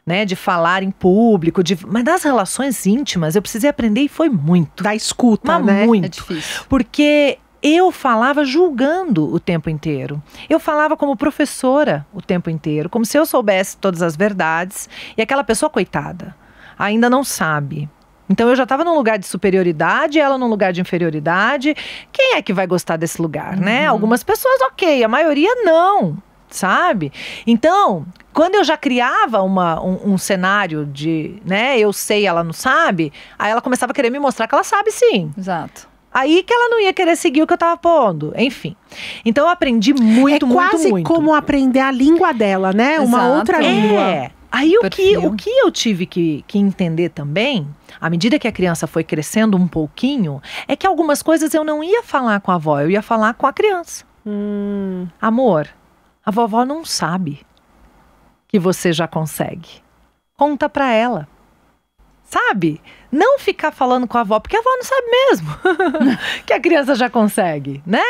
né, de falar em público, de, mas nas relações íntimas eu precisei aprender e foi muito. Da escuta, Mas né? É muito. É difícil. Porque eu falava julgando o tempo inteiro. Eu falava como professora o tempo inteiro, como se eu soubesse todas as verdades e aquela pessoa, coitada, ainda não sabe. Então eu já estava num lugar de superioridade, ela num lugar de inferioridade. Quem é que vai gostar desse lugar, né? Uhum. Algumas pessoas, ok, a maioria não, sabe? Então, quando eu já criava uma, um, um, cenário de, né, eu sei, ela não sabe, aí ela começava a querer me mostrar que ela sabe sim. Exato. Aí que ela não ia querer seguir o que eu tava pondo. Enfim. Então eu aprendi muito, é muito, muito. É quase como aprender a língua dela, né? Exato. Uma outra é. língua. É. Aí o que, o que eu tive que, que entender também, à medida que a criança foi crescendo um pouquinho, é que algumas coisas eu não ia falar com a avó, eu ia falar com a criança. Hum. Amor, a vovó não sabe que você já consegue. Conta pra ela. Sabe? Não ficar falando com a avó, porque a avó não sabe mesmo que a criança já consegue, né?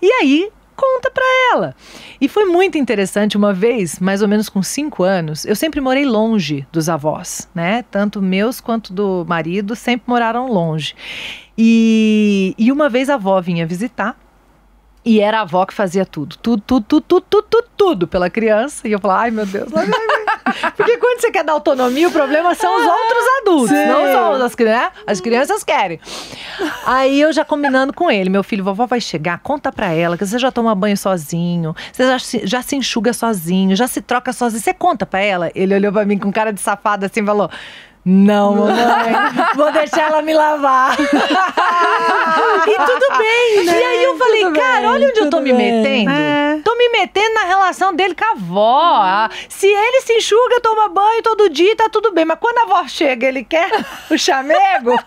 E aí conta para ela. E foi muito interessante uma vez, mais ou menos com cinco anos, eu sempre morei longe dos avós, né? Tanto meus quanto do marido sempre moraram longe. E, e uma vez a avó vinha visitar e era a avó que fazia tudo, tudo, tudo, tudo, tudo, tudo, tudo pela criança. E eu falava, ai meu Deus, lá vem, Porque quando você quer dar autonomia, o problema são os outros adultos, Sim. não são as crianças. Né? As crianças querem. Aí eu já combinando com ele, meu filho, vovó vai chegar, conta pra ela que você já toma banho sozinho, você já se, já se enxuga sozinho, já se troca sozinho. Você conta pra ela? Ele olhou pra mim com cara de safado assim e falou. Não, mamãe, vou deixar ela me lavar. e tudo bem, né? E aí eu falei, tudo cara, bem, olha onde eu tô me metendo. É. Tô me metendo na relação dele com a avó. Se ele se enxuga, toma banho todo dia, tá tudo bem. Mas quando a avó chega, ele quer o chamego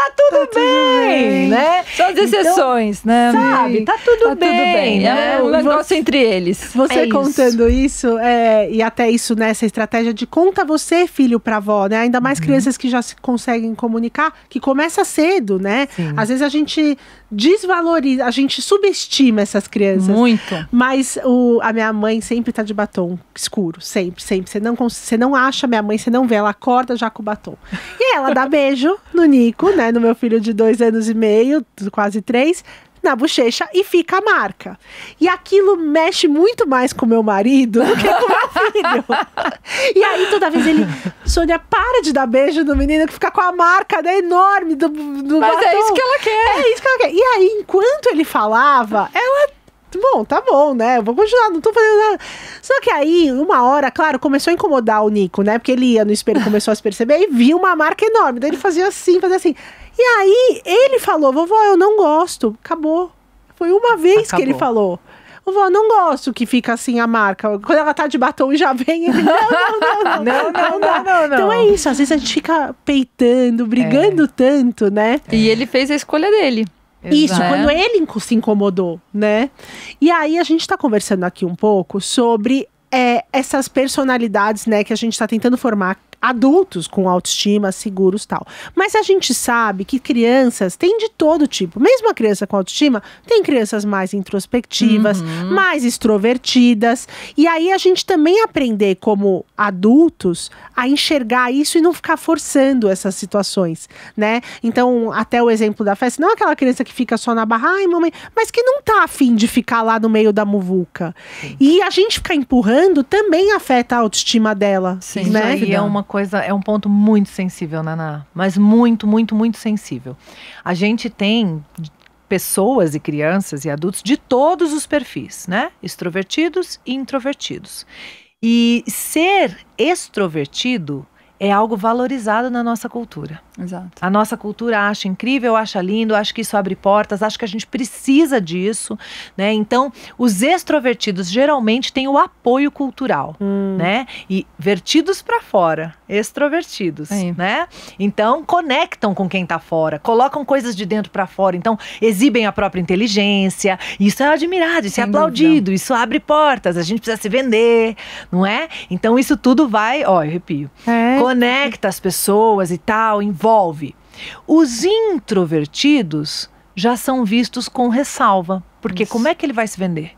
tá tudo, tá bem, bem, né? Só as então, exceções, então, né? Sabe, tá tudo tá bem. Tudo bem né? É um negócio você, entre eles. Você é contando isso, isso é, e até isso, né? estratégia de conta você, filho, pra avó, né? Ainda mais uhum. crianças que já se conseguem comunicar, que começa cedo, né? Sim. Às vezes a gente desvaloriza, a gente subestima essas crianças. Muito. Mas o, a minha mãe sempre tá de batom escuro, sempre, sempre. Você não, não acha minha mãe, você não vê, ela acorda já com o batom. E ela dá beijo no Nico, né? né, no meu filho de dois anos e meio, quase três, na bochecha e fica a marca. E aquilo mexe muito mais com meu marido do que com meu filho. e aí toda vez ele, Sônia, para de dar beijo no menino que fica com a marca né, enorme do, do Mas é batom. é isso que ela quer. É isso que ela quer. E aí, enquanto ele falava, ela bom, tá bom, né? Eu vou continuar, não tô fazendo nada. Só que aí, uma hora, claro, começou a incomodar o Nico, né? Porque ele ia no espelho, começou a se perceber e viu uma marca enorme. Daí ele fazia assim, fazia assim. E aí ele falou: vovó, eu não gosto. Acabou. Foi uma vez Acabou. que ele falou. Vovó, não gosto que fica assim a marca. Quando ela tá de batom e já vem, ele. Não, não, não, não. não, não, não, não, Então é isso. Às vezes a gente fica peitando, brigando é. tanto, né? E ele fez a escolha dele. Isso, Exato. quando ele se incomodou, né? E aí a gente tá conversando aqui um pouco sobre é, essas personalidades, né, que a gente tá tentando formar adultos com autoestima, seguros tal. Mas a gente sabe que crianças têm de todo tipo. Mesmo a criança com autoestima, tem crianças mais introspectivas, uhum. mais extrovertidas. E aí a gente também aprender como adultos a enxergar isso e não ficar forçando essas situações, né? Então, até o exemplo da festa, não aquela criança que fica só na barra, ai mamãe, mas que não tá afim de ficar lá no meio da muvuca. Sim. E a gente ficar empurrando também afeta a autoestima dela. Sim, né? isso aí é uma coisa, é um ponto muito sensível, Naná. Né, Mas muito, muito, muito sensível. A gente tem pessoas e crianças e adultos de todos os perfis, né? Extrovertidos e introvertidos. E ser extrovertido é algo valorizado na nossa cultura. Exato. A nossa cultura acha incrível, acha lindo, acha que isso abre portas, acha que a gente precisa disso, né? Então, os extrovertidos geralmente têm o apoio cultural, hum. né? E vertidos para fora, extrovertidos, é. né? Então, conectam com quem está fora, colocam coisas de dentro para fora, então exibem a própria inteligência. Isso é admirado, isso é Sem é aplaudido, dúvida. isso abre portas, a gente precisa se vender, não é? Então, isso tudo vai, ó, eu repio. É conecta as pessoas e tal, envolve. Os introvertidos já são vistos com ressalva, porque Isso. como é que ele vai se vender?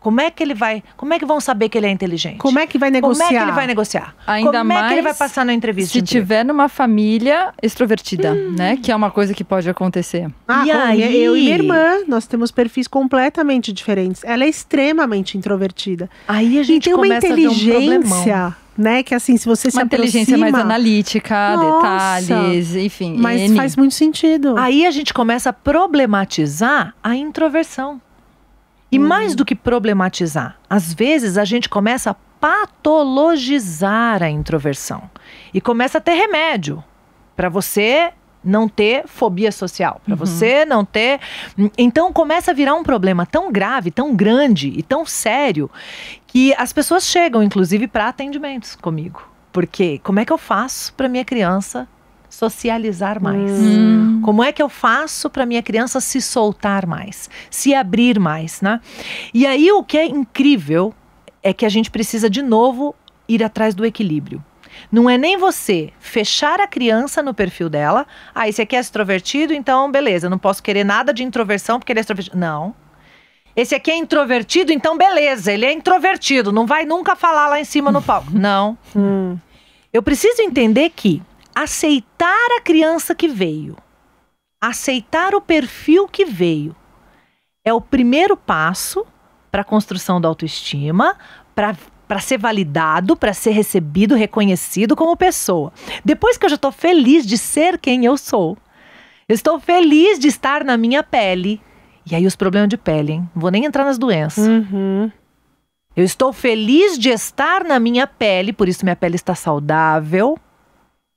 Como é que ele vai? Como é que vão saber que ele é inteligente? Como é que vai é negociar? Como é que ele vai negociar? Ainda como mais. Como é que ele vai passar na entrevista? Se tiver numa família extrovertida, hum. né? Que é uma coisa que pode acontecer. Ah, e aí? eu e minha irmã, nós temos perfis completamente diferentes. Ela é extremamente introvertida. Aí a gente e então, tem uma inteligência. A um né? Que assim, se você Uma se inteligência aproxima... mais analítica, Nossa, detalhes, enfim. Mas N. faz muito sentido. Aí a gente começa a problematizar a introversão. E hum. mais do que problematizar, às vezes a gente começa a patologizar a introversão e começa a ter remédio para você não ter fobia social, para uhum. você não ter. Hum, então começa a virar um problema tão grave, tão grande e tão sério e as pessoas chegam, inclusive, para atendimentos comigo. Porque como é que eu faço para minha criança socializar mais? Hum. Como é que eu faço para minha criança se soltar mais, se abrir mais, né? E aí o que é incrível é que a gente precisa de novo ir atrás do equilíbrio. Não é nem você fechar a criança no perfil dela. Ah, esse aqui é extrovertido, então beleza, não posso querer nada de introversão porque ele é extrovertido. Não esse aqui é introvertido, então beleza, ele é introvertido, não vai nunca falar lá em cima no palco. Não. Hum. Eu preciso entender que aceitar a criança que veio, aceitar o perfil que veio, é o primeiro passo para a construção da autoestima, para ser validado, para ser recebido, reconhecido como pessoa. Depois que eu já estou feliz de ser quem eu sou, eu estou feliz de estar na minha pele e aí os problemas de pele, hein? Não vou nem entrar nas doenças. Uhum. Eu estou feliz de estar na minha pele, por isso minha pele está saudável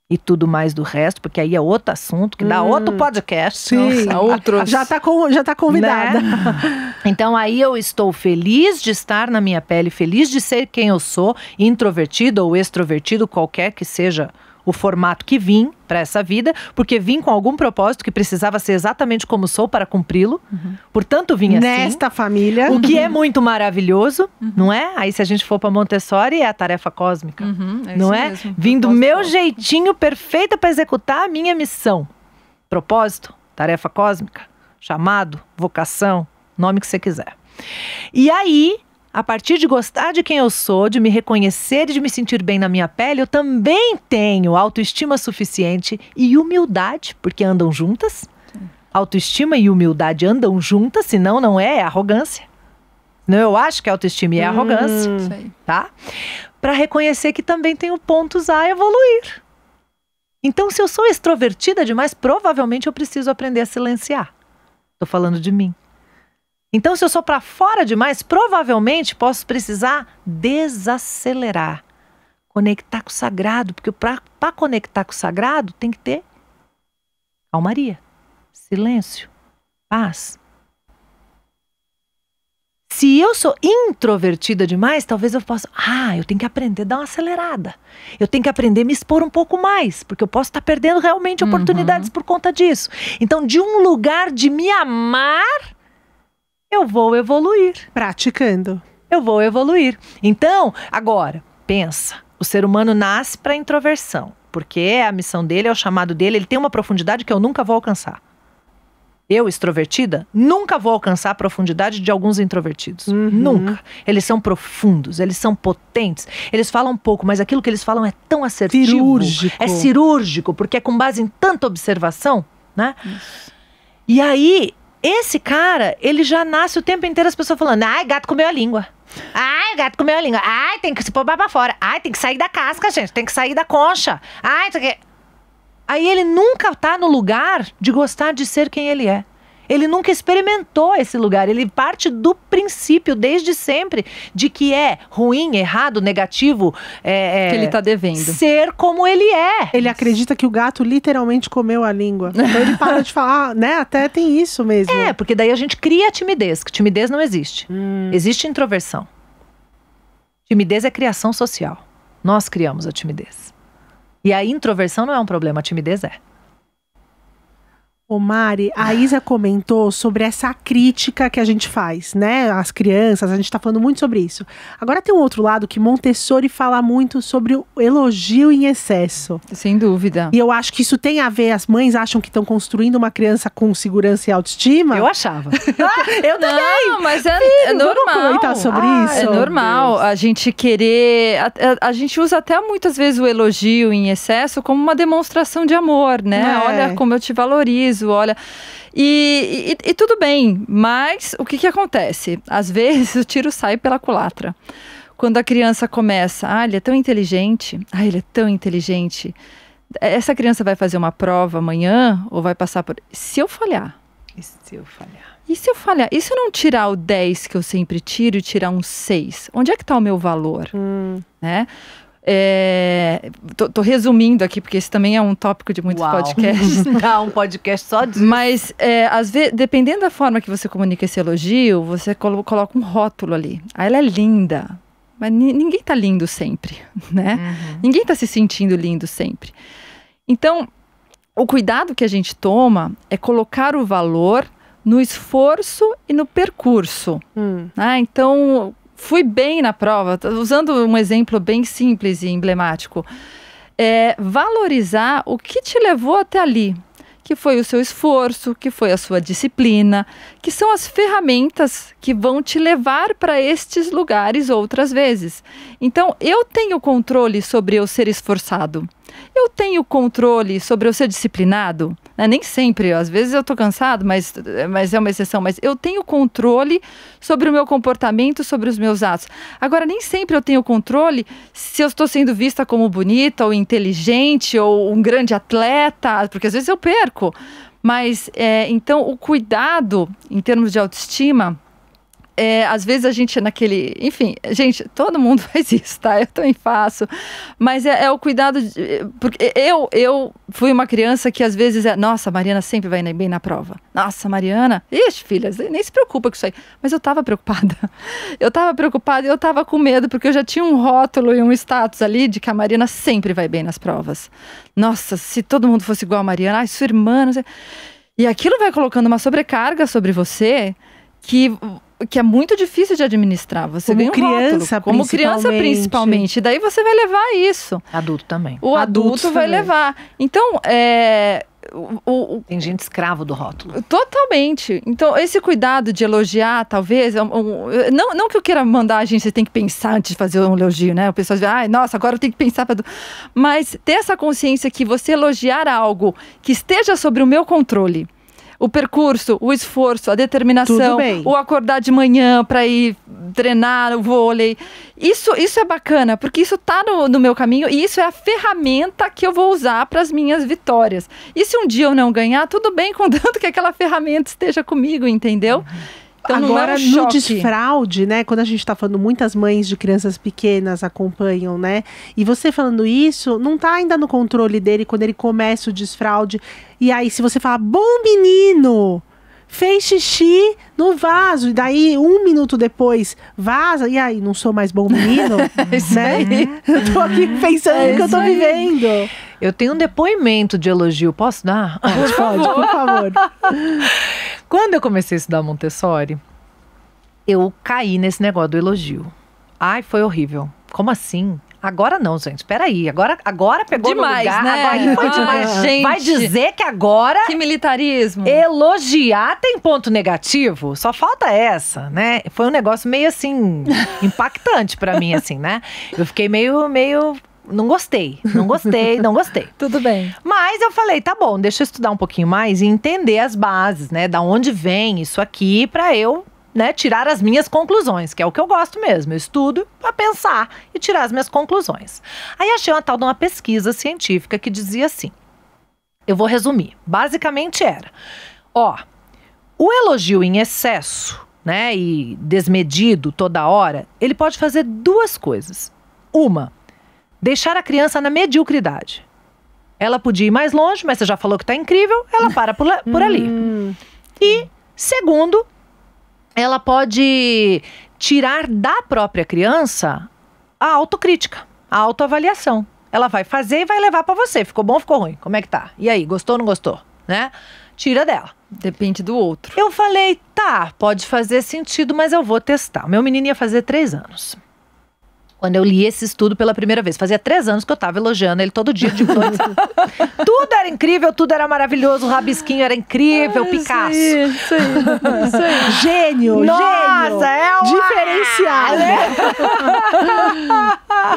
e tudo mais do resto, porque aí é outro assunto que dá hum. outro podcast. Sim, Nossa, outros. Já está com, já tá convidada. Né? Então aí eu estou feliz de estar na minha pele, feliz de ser quem eu sou, introvertido ou extrovertido, qualquer que seja o formato que vim para essa vida, porque vim com algum propósito que precisava ser exatamente como sou para cumpri-lo. Uhum. Portanto, vim Nesta assim. Nesta família. O que é uhum. é muito maravilhoso, uhum. não é? Aí se a gente for para Montessori, é a tarefa cósmica, uhum, é não é? Mesmo, vim do meu jeitinho perfeito para executar a minha missão. Propósito, tarefa cósmica, chamado, vocação, nome que você quiser. E aí, a partir de gostar de quem eu sou, de me reconhecer e de me sentir bem na minha pele, eu também tenho autoestima suficiente e humildade, porque andam juntas. Autoestima e humildade andam juntas, senão não é, é arrogância. Não, eu acho que autoestima é hum, arrogância, tá? Para reconhecer que também tenho pontos a evoluir. Então, se eu sou extrovertida demais, provavelmente eu preciso aprender a silenciar. Estou falando de mim. Então, se eu sou para fora demais, provavelmente posso precisar desacelerar, conectar com o sagrado, porque para conectar com o sagrado tem que ter calmaria, silêncio, paz. Se eu sou introvertida demais, talvez eu possa. Ah, eu tenho que aprender a dar uma acelerada. Eu tenho que aprender a me expor um pouco mais, porque eu posso estar tá perdendo realmente uhum. oportunidades uhum. por conta disso. Então, de um lugar de me amar, eu vou evoluir. Praticando. Eu vou evoluir. Então, agora, pensa. O ser humano nasce para introversão, porque é a missão dele, é o chamado dele, ele tem uma profundidade que eu nunca vou alcançar. Eu, extrovertida, nunca vou alcançar a profundidade de alguns introvertidos. Uhum. Nunca. Eles são profundos, eles são potentes, eles falam pouco, mas aquilo que eles falam é tão assertivo. Cirúrgico. É cirúrgico, porque é com base em tanta observação, né? Isso. E aí, esse cara, ele já nasce o tempo inteiro as pessoas falando: ai, gato comeu a língua. Ai, gato comeu a língua. Ai, tem que se pôr pra fora. Ai, tem que sair da casca, gente. Tem que sair da concha. Ai, isso aqui. Aí ele nunca tá no lugar de gostar de ser quem ele é. Ele nunca experimentou esse lugar. Ele parte do princípio, desde sempre, de que é ruim, errado, negativo. É, é que ele está devendo. Ser como ele é. Ele acredita que o gato literalmente comeu a língua. Então ele para de falar, ah, né? Até tem isso mesmo. É, porque daí a gente cria a timidez, que timidez não existe. Hum. Existe introversão. Timidez é criação social. Nós criamos a timidez. E a introversão não é um problema, a timidez é. Ô Mari, a Isa comentou sobre essa crítica que a gente faz, né? As crianças, a gente tá falando muito sobre isso. Agora tem um outro lado que Montessori fala muito sobre o elogio em excesso. Sem dúvida. E eu acho que isso tem a ver, as mães acham que estão construindo uma criança com segurança e autoestima. Eu achava. eu também. Não, mas é, Filho, é normal. comentar sobre ah, é isso? É normal a gente querer... A, a, a, gente usa até muitas vezes o elogio em excesso como uma demonstração de amor, né? É. Olha como eu te valorizo olha. E, e, e tudo bem, mas o que, que acontece? Às vezes o tiro sai pela culatra. Quando a criança começa, ah, ele é tão inteligente, ah, ele é tão inteligente. Essa criança vai fazer uma prova amanhã ou vai passar por. Se eu falhar. E se eu falhar? E se eu falhar? E se eu não tirar o 10 que eu sempre tiro e tirar um 6? Onde é que está o meu valor? Hum. Né? É, tô, tô, resumindo aqui, porque esse também é um tópico de muitos Uau. podcasts. Dá um podcast só disso. Mas, é, às vezes, dependendo da forma que você comunica esse elogio, você colo coloca um rótulo ali. Ah, ela é linda. Mas ninguém tá lindo sempre, né? Uhum. Ninguém tá se sentindo lindo sempre. Então, o cuidado que a gente toma é colocar o valor no esforço e no percurso. Hum. Ah, então, fui bem na prova, usando um exemplo bem simples e emblemático. É, valorizar o que te levou até ali, que foi o seu esforço, que foi a sua disciplina, que são as ferramentas que vão te levar para estes lugares outras vezes. Então, eu tenho controle sobre eu ser esforçado eu tenho controle sobre eu ser disciplinado? Né? Nem sempre, às vezes eu estou cansado, mas, mas é uma exceção. Mas eu tenho controle sobre o meu comportamento, sobre os meus atos. Agora, nem sempre eu tenho controle se eu estou sendo vista como bonita ou inteligente ou um grande atleta, porque às vezes eu perco. Mas é, então o cuidado em termos de autoestima é, às vezes a gente é naquele. Enfim, gente, todo mundo faz isso, tá? Eu também faço. Mas é, é o cuidado. De, porque eu, eu fui uma criança que às vezes é. Nossa, a Mariana sempre vai bem na prova. Nossa, Mariana. Ixi, filhas, nem se preocupa com isso aí. Mas eu tava preocupada. Eu tava preocupada e eu tava com medo, porque eu já tinha um rótulo e um status ali de que a Mariana sempre vai bem nas provas. Nossa, se todo mundo fosse igual a Mariana, ai, sua irmã, não sei. E aquilo vai colocando uma sobrecarga sobre você que que é muito difícil de administrar. Você como ganha um criança, rótulo, como criança principalmente. Daí você vai levar isso. Adulto também. O Adultos adulto vai também. levar. Então, é, o, o, Tem gente escravo do rótulo. Totalmente. Então, esse cuidado de elogiar, talvez. É um, um, não, não que eu queira mandar a gente, você tem que pensar antes de fazer um elogio, né? O pessoal diz, ai, nossa, agora eu tenho que pensar. para. Mas ter essa consciência que você elogiar algo que esteja sobre o meu controle o percurso, o esforço, a determinação, o acordar de manhã para ir treinar o vôlei. Isso, isso é bacana, porque isso está no, no, meu caminho e isso é a ferramenta que eu vou usar para as minhas vitórias. E se um dia eu não ganhar, tudo bem, contanto que aquela ferramenta esteja comigo, entendeu? Uhum. Então, é Agora, é um no desfraude, né? Quando a gente está falando, muitas mães de crianças pequenas acompanham, né? E você falando isso, não está ainda no controle dele quando ele começa o desfraude. E aí, se você falar, bom menino, fez xixi no vaso, e daí um minuto depois vaza, e aí, não sou mais bom menino? É né? Eu tô aqui pensando é que eu tô vivendo. Eu tenho um depoimento de elogio, posso dar? Pode, pode, por favor. Quando eu comecei a estudar Montessori, eu caí nesse negócio do elogio. Ai, foi horrível. Como assim? Agora não, gente. Espera aí. Agora, agora pegou demais, no lugar. Né? Agora foi demais. gente. Vai dizer que agora... Que militarismo. Elogiar tem ponto negativo? Só falta essa, né? Foi um negócio meio assim, impactante para mim, assim, né? Eu fiquei meio, meio não gostei, não gostei, não gostei. Tudo bem. Mas eu falei, tá bom, deixa eu estudar um pouquinho mais e entender as bases, né? Da onde vem isso aqui para eu, né, tirar as minhas conclusões, que é o que eu gosto mesmo. Eu estudo para pensar e tirar as minhas conclusões. Aí achei uma tal de uma pesquisa científica que dizia assim: Eu vou resumir. Basicamente era, ó, o elogio em excesso, né, e desmedido toda hora, ele pode fazer duas coisas. Uma, deixar a criança na mediocridade. Ela podia ir mais longe, mas você já falou que está incrível, ela para por, por ali. Hum. E, segundo, ela pode tirar da própria criança a autocrítica, a autoavaliação. Ela vai fazer e vai levar para você. Ficou bom, ficou ruim? Como é que tá? E aí, gostou, ou não gostou? Né? Tira dela. Depende do outro. Eu falei, tá, pode fazer sentido, mas eu vou testar. Meu menino ia fazer três anos quando eu li esse estudo pela primeira vez. Fazia três anos que eu estava elogiando ele todo dia de tipo, noite. tudo era incrível, tudo era maravilhoso, o rabisquinho era incrível, Ai, é Picasso. Sim, sim, Gênio, Nossa, gênio. Nossa, é uma... Diferenciado. Né?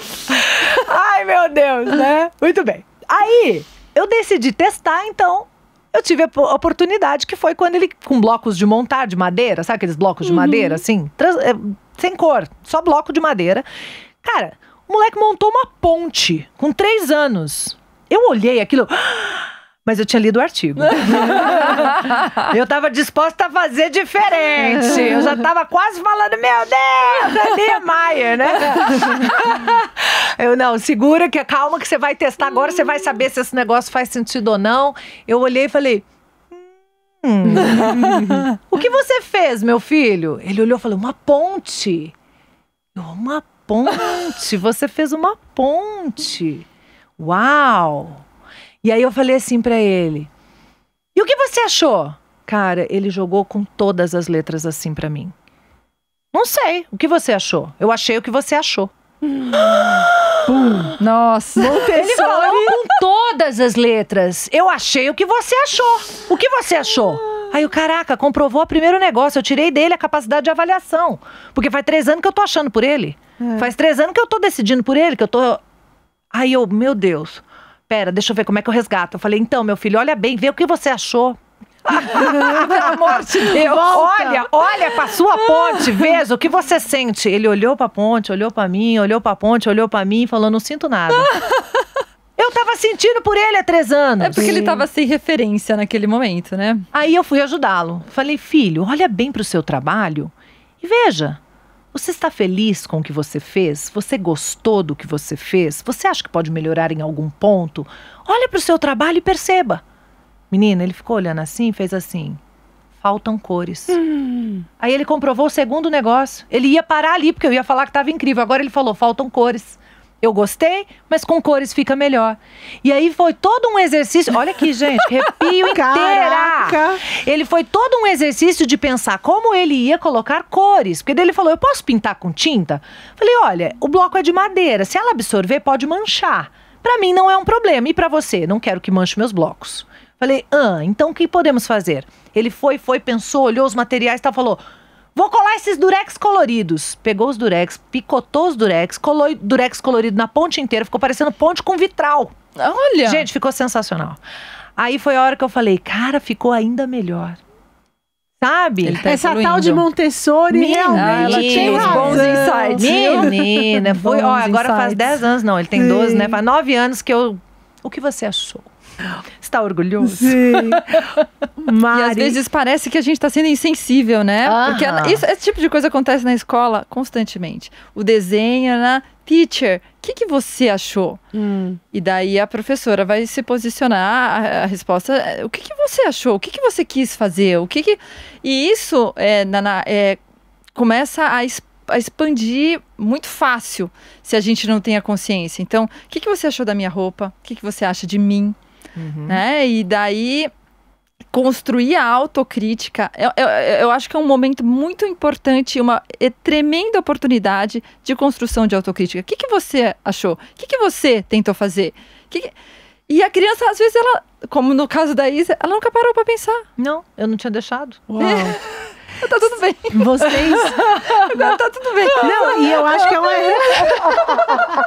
Ai, meu Deus, né? Muito bem. Aí, eu decidi testar, então, eu tive a oportunidade que foi quando ele, com blocos de montar de madeira, sabe aqueles blocos de uhum. madeira assim? Trans, é, sem cor, só bloco de madeira. Cara, o moleque montou uma ponte com três anos. Eu olhei aquilo. Mas eu tinha lido o artigo. eu tava disposta a fazer diferente. Eu já tava quase falando, meu Deus, é Niemeyer, né? eu, não, segura que calma que você vai testar agora, você vai saber se esse negócio faz sentido ou não. Eu olhei e falei, Hum. o que você fez, meu filho? Ele olhou e falou: uma ponte. Uma ponte, você fez uma ponte. Uau! E aí eu falei assim para ele: "E o que você achou?" Cara, ele jogou com todas as letras assim para mim. Não sei, o que você achou? Eu achei o que você achou. Pum. Nossa. Montessori. Ele falou com todas as letras. Eu achei o que você achou. O que você achou? Aí o caraca, comprovou o primeiro negócio. Eu tirei dele a capacidade de avaliação. Porque faz três anos que eu tô achando por ele. É. Faz três anos que eu tô decidindo por ele, que eu tô. Aí eu, meu Deus, pera, deixa eu ver como é que eu resgato. Eu falei, então, meu filho, olha bem, vê o que você achou. Pelo amor de Deus. Volta. Olha, olha pra sua ponte, veja o que você sente. Ele olhou pra ponte, olhou pra mim, olhou pra ponte, olhou pra mim e falou: não sinto nada. Eu tava sentindo por ele há três anos. É porque ele tava sem referência naquele momento, né? Aí eu fui ajudá-lo. Falei, filho, olha bem pro seu trabalho e veja. Você está feliz com o que você fez? Você gostou do que você fez? Você acha que pode melhorar em algum ponto? Olha para o seu trabalho e perceba. Menina, ele ficou olhando assim e fez assim. Faltam cores. Hum. Aí ele comprovou o segundo negócio. Ele ia parar ali, porque eu ia falar que estava incrível. Agora ele falou: faltam cores eu gostei, mas com cores fica melhor. E aí foi todo um exercício. Olha aqui, gente, repio inteira. Ele foi todo um exercício de pensar como ele ia colocar cores. Porque daí ele falou: eu posso pintar com tinta? Falei: olha, o bloco é de madeira. Se ela absorver, pode manchar. Para mim não é um problema. E para você? Não quero que manche meus blocos. Falei: ah, então o que podemos fazer? Ele foi, foi, pensou, olhou os materiais e tá, falou. Vou colar esses durex coloridos. Pegou os durex, picotou os durex, colou durex colorido na ponte inteira, ficou parecendo ponte com vitral. Olha! Gente, ficou sensacional. Aí foi a hora que eu falei, cara, ficou ainda melhor. Sabe? Tá Essa evoluindo. tal de Montessori Menina, realmente ela tinha uns bons insights. Menina, foi, ó, agora insights. faz 10 anos, não, ele tem 12, né? Faz 9 anos que eu... O que você achou? Está orgulhoso? Sim. Mari... E às vezes parece que a gente está sendo insensível, né? Ah Porque isso, esse tipo de coisa acontece na escola constantemente. O desenho, né? Teacher, o que, que você achou? Hum. E daí a professora vai se posicionar, a, a resposta é, o que, que você achou? O que, que você quis fazer? O que, que... E isso é, é, começa a a expandir muito fácil se a gente não tem a consciência. Então, o que, que você achou da minha roupa? O que, que você acha de mim? uhum. né? E daí construir a autocrítica. Eu, eu, eu, acho que é um momento muito importante, uma tremenda oportunidade de construção de autocrítica. O que, que você achou? O que, que você tentou fazer? Que que... E a criança, às vezes, ela, como no caso da Isa, ela nunca parou para pensar. Não, eu não tinha deixado. Uau. tá tudo bem. Vocês. Agora tá tudo bem. Não, e eu acho que é um. Tá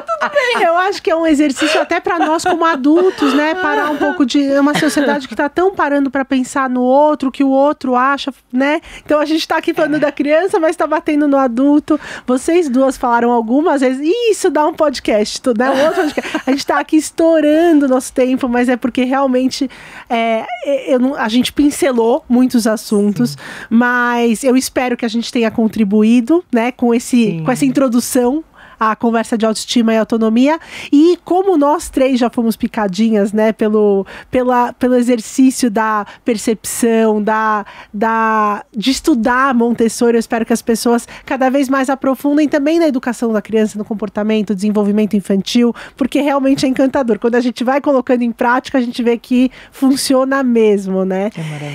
tá tudo bem. Eu acho que é um exercício até para nós como adultos, né? Parar um pouco de. É uma sociedade que tá tão parando para pensar no outro, que o outro acha, né? Então a gente tá aqui falando é. da criança, mas tá batendo no adulto. Vocês duas falaram algumas vezes. Isso dá um podcast, né? Um outro podcast. A gente tá aqui estourando nosso tempo, mas é porque realmente é, eu, a gente pincelou muitos assuntos Sim. Mas eu espero que a gente tenha contribuído, né, com esse Sim. com essa introdução a conversa de autoestima e autonomia. E como nós três já fomos picadinhas, né, pelo, pela, pelo exercício da percepção, da, da, de estudar Montessori, eu espero que as pessoas cada vez mais aprofundem também na educação da criança, no comportamento, desenvolvimento infantil, porque realmente é encantador. Quando a gente vai colocando em prática, a gente vê que funciona mesmo, né?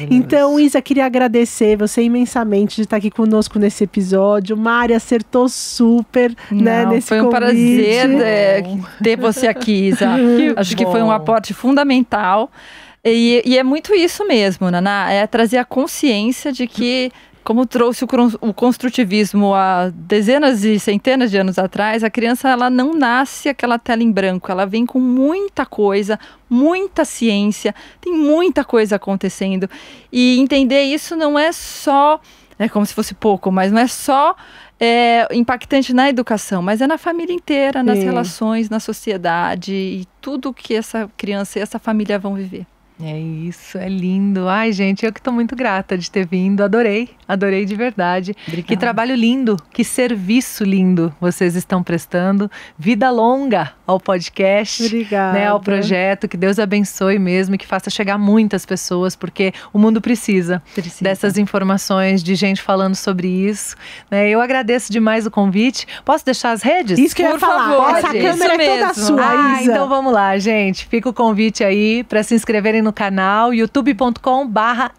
então, Isa, queria agradecer você imensamente de estar aqui conosco nesse episódio. Mari acertou super, né, Não, né? esse Foi um convite. prazer é, ter você aqui, Isa. Acho que foi um aporte fundamental. E, e, é muito isso mesmo, Naná. É trazer a consciência de que, como trouxe o, o construtivismo há dezenas e centenas de anos atrás, a criança ela não nasce aquela tela em branco. Ela vem com muita coisa, muita ciência, tem muita coisa acontecendo. E entender isso não é só é como se fosse pouco, mas não é só é, impactante na educação, mas é na família inteira, nas é. relações, na sociedade e tudo que essa criança e essa família vão viver. É isso, é lindo. Ai, gente, eu que estou muito grata de ter vindo. Adorei, adorei de verdade. Obrigada. Que trabalho lindo, que serviço lindo vocês estão prestando. Vida longa ao podcast, Obrigada. Né, ao projeto. Que Deus abençoe mesmo e que faça chegar muitas pessoas, porque o mundo precisa, precisa. dessas informações, de gente falando sobre isso. Né? Eu agradeço demais o convite. Posso deixar as redes? Isso que Por eu ia falar. Favor, Essa gente. câmera é toda sua, ah, Isa. Então vamos lá, gente. Fica o convite aí para se inscreverem no canal youtube.com barra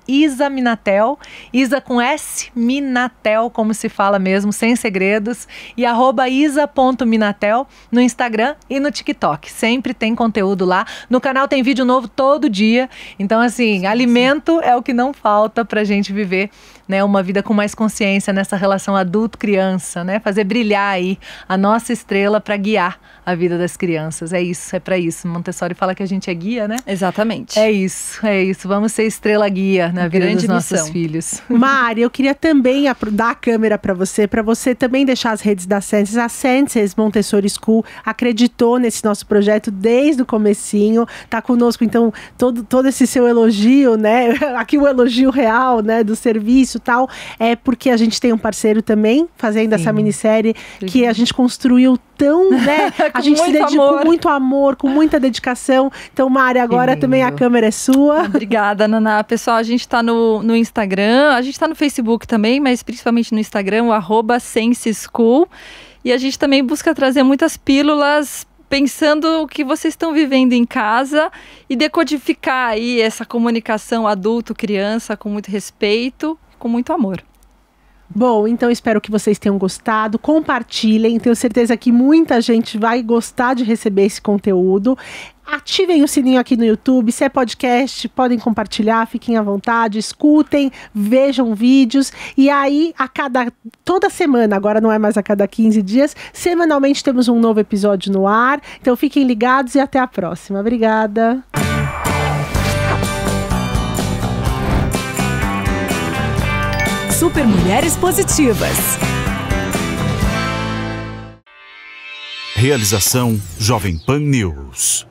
minatel isa com S, minatel, como se fala mesmo, sem segredos, e arroba isa.minatel no Instagram e no TikTok. Sempre tem conteúdo lá. No canal tem vídeo novo todo dia, então assim, alimento é o que não falta pra gente viver né, uma vida com mais consciência nessa relação adulto-criança, né? Fazer brilhar aí a nossa estrela para guiar a vida das crianças. É isso, é para isso. Montessori fala que a gente é guia, né? Exatamente. É isso, é isso. Vamos ser estrela guia na vida Grande dos nossos filhos. Mari, eu queria também dar a câmera para você, para você também deixar as redes da Senses. A Senses Montessori School acreditou nesse nosso projeto desde o comecinho, tá conosco então todo todo esse seu elogio, né? Aqui o elogio real, né, do serviço tal, é porque a gente tem um parceiro também fazendo Sim. essa minissérie que a gente construiu tão, né? a gente se dedicou amor. com muito amor, com muita dedicação. Então, Mari, agora também a câmera é sua. Obrigada, Naná. Pessoal, a gente está no, no Instagram, a gente está no Facebook também, mas principalmente no Instagram, o arroba Sense School. E a gente também busca trazer muitas pílulas pensando o que vocês estão vivendo em casa e decodificar aí essa comunicação adulto-criança com muito respeito com muito amor. Bom, então espero que vocês tenham gostado. Compartilhem, tenho certeza que muita gente vai gostar de receber esse conteúdo. Ativem o sininho aqui no YouTube. Se é podcast, podem compartilhar, fiquem à vontade, escutem, vejam vídeos. E aí, a cada. toda semana, agora não é mais a cada 15 dias, semanalmente temos um novo episódio no ar. Então fiquem ligados e até a próxima. Obrigada! Super Mulheres Positivas. Realização Jovem Pan News.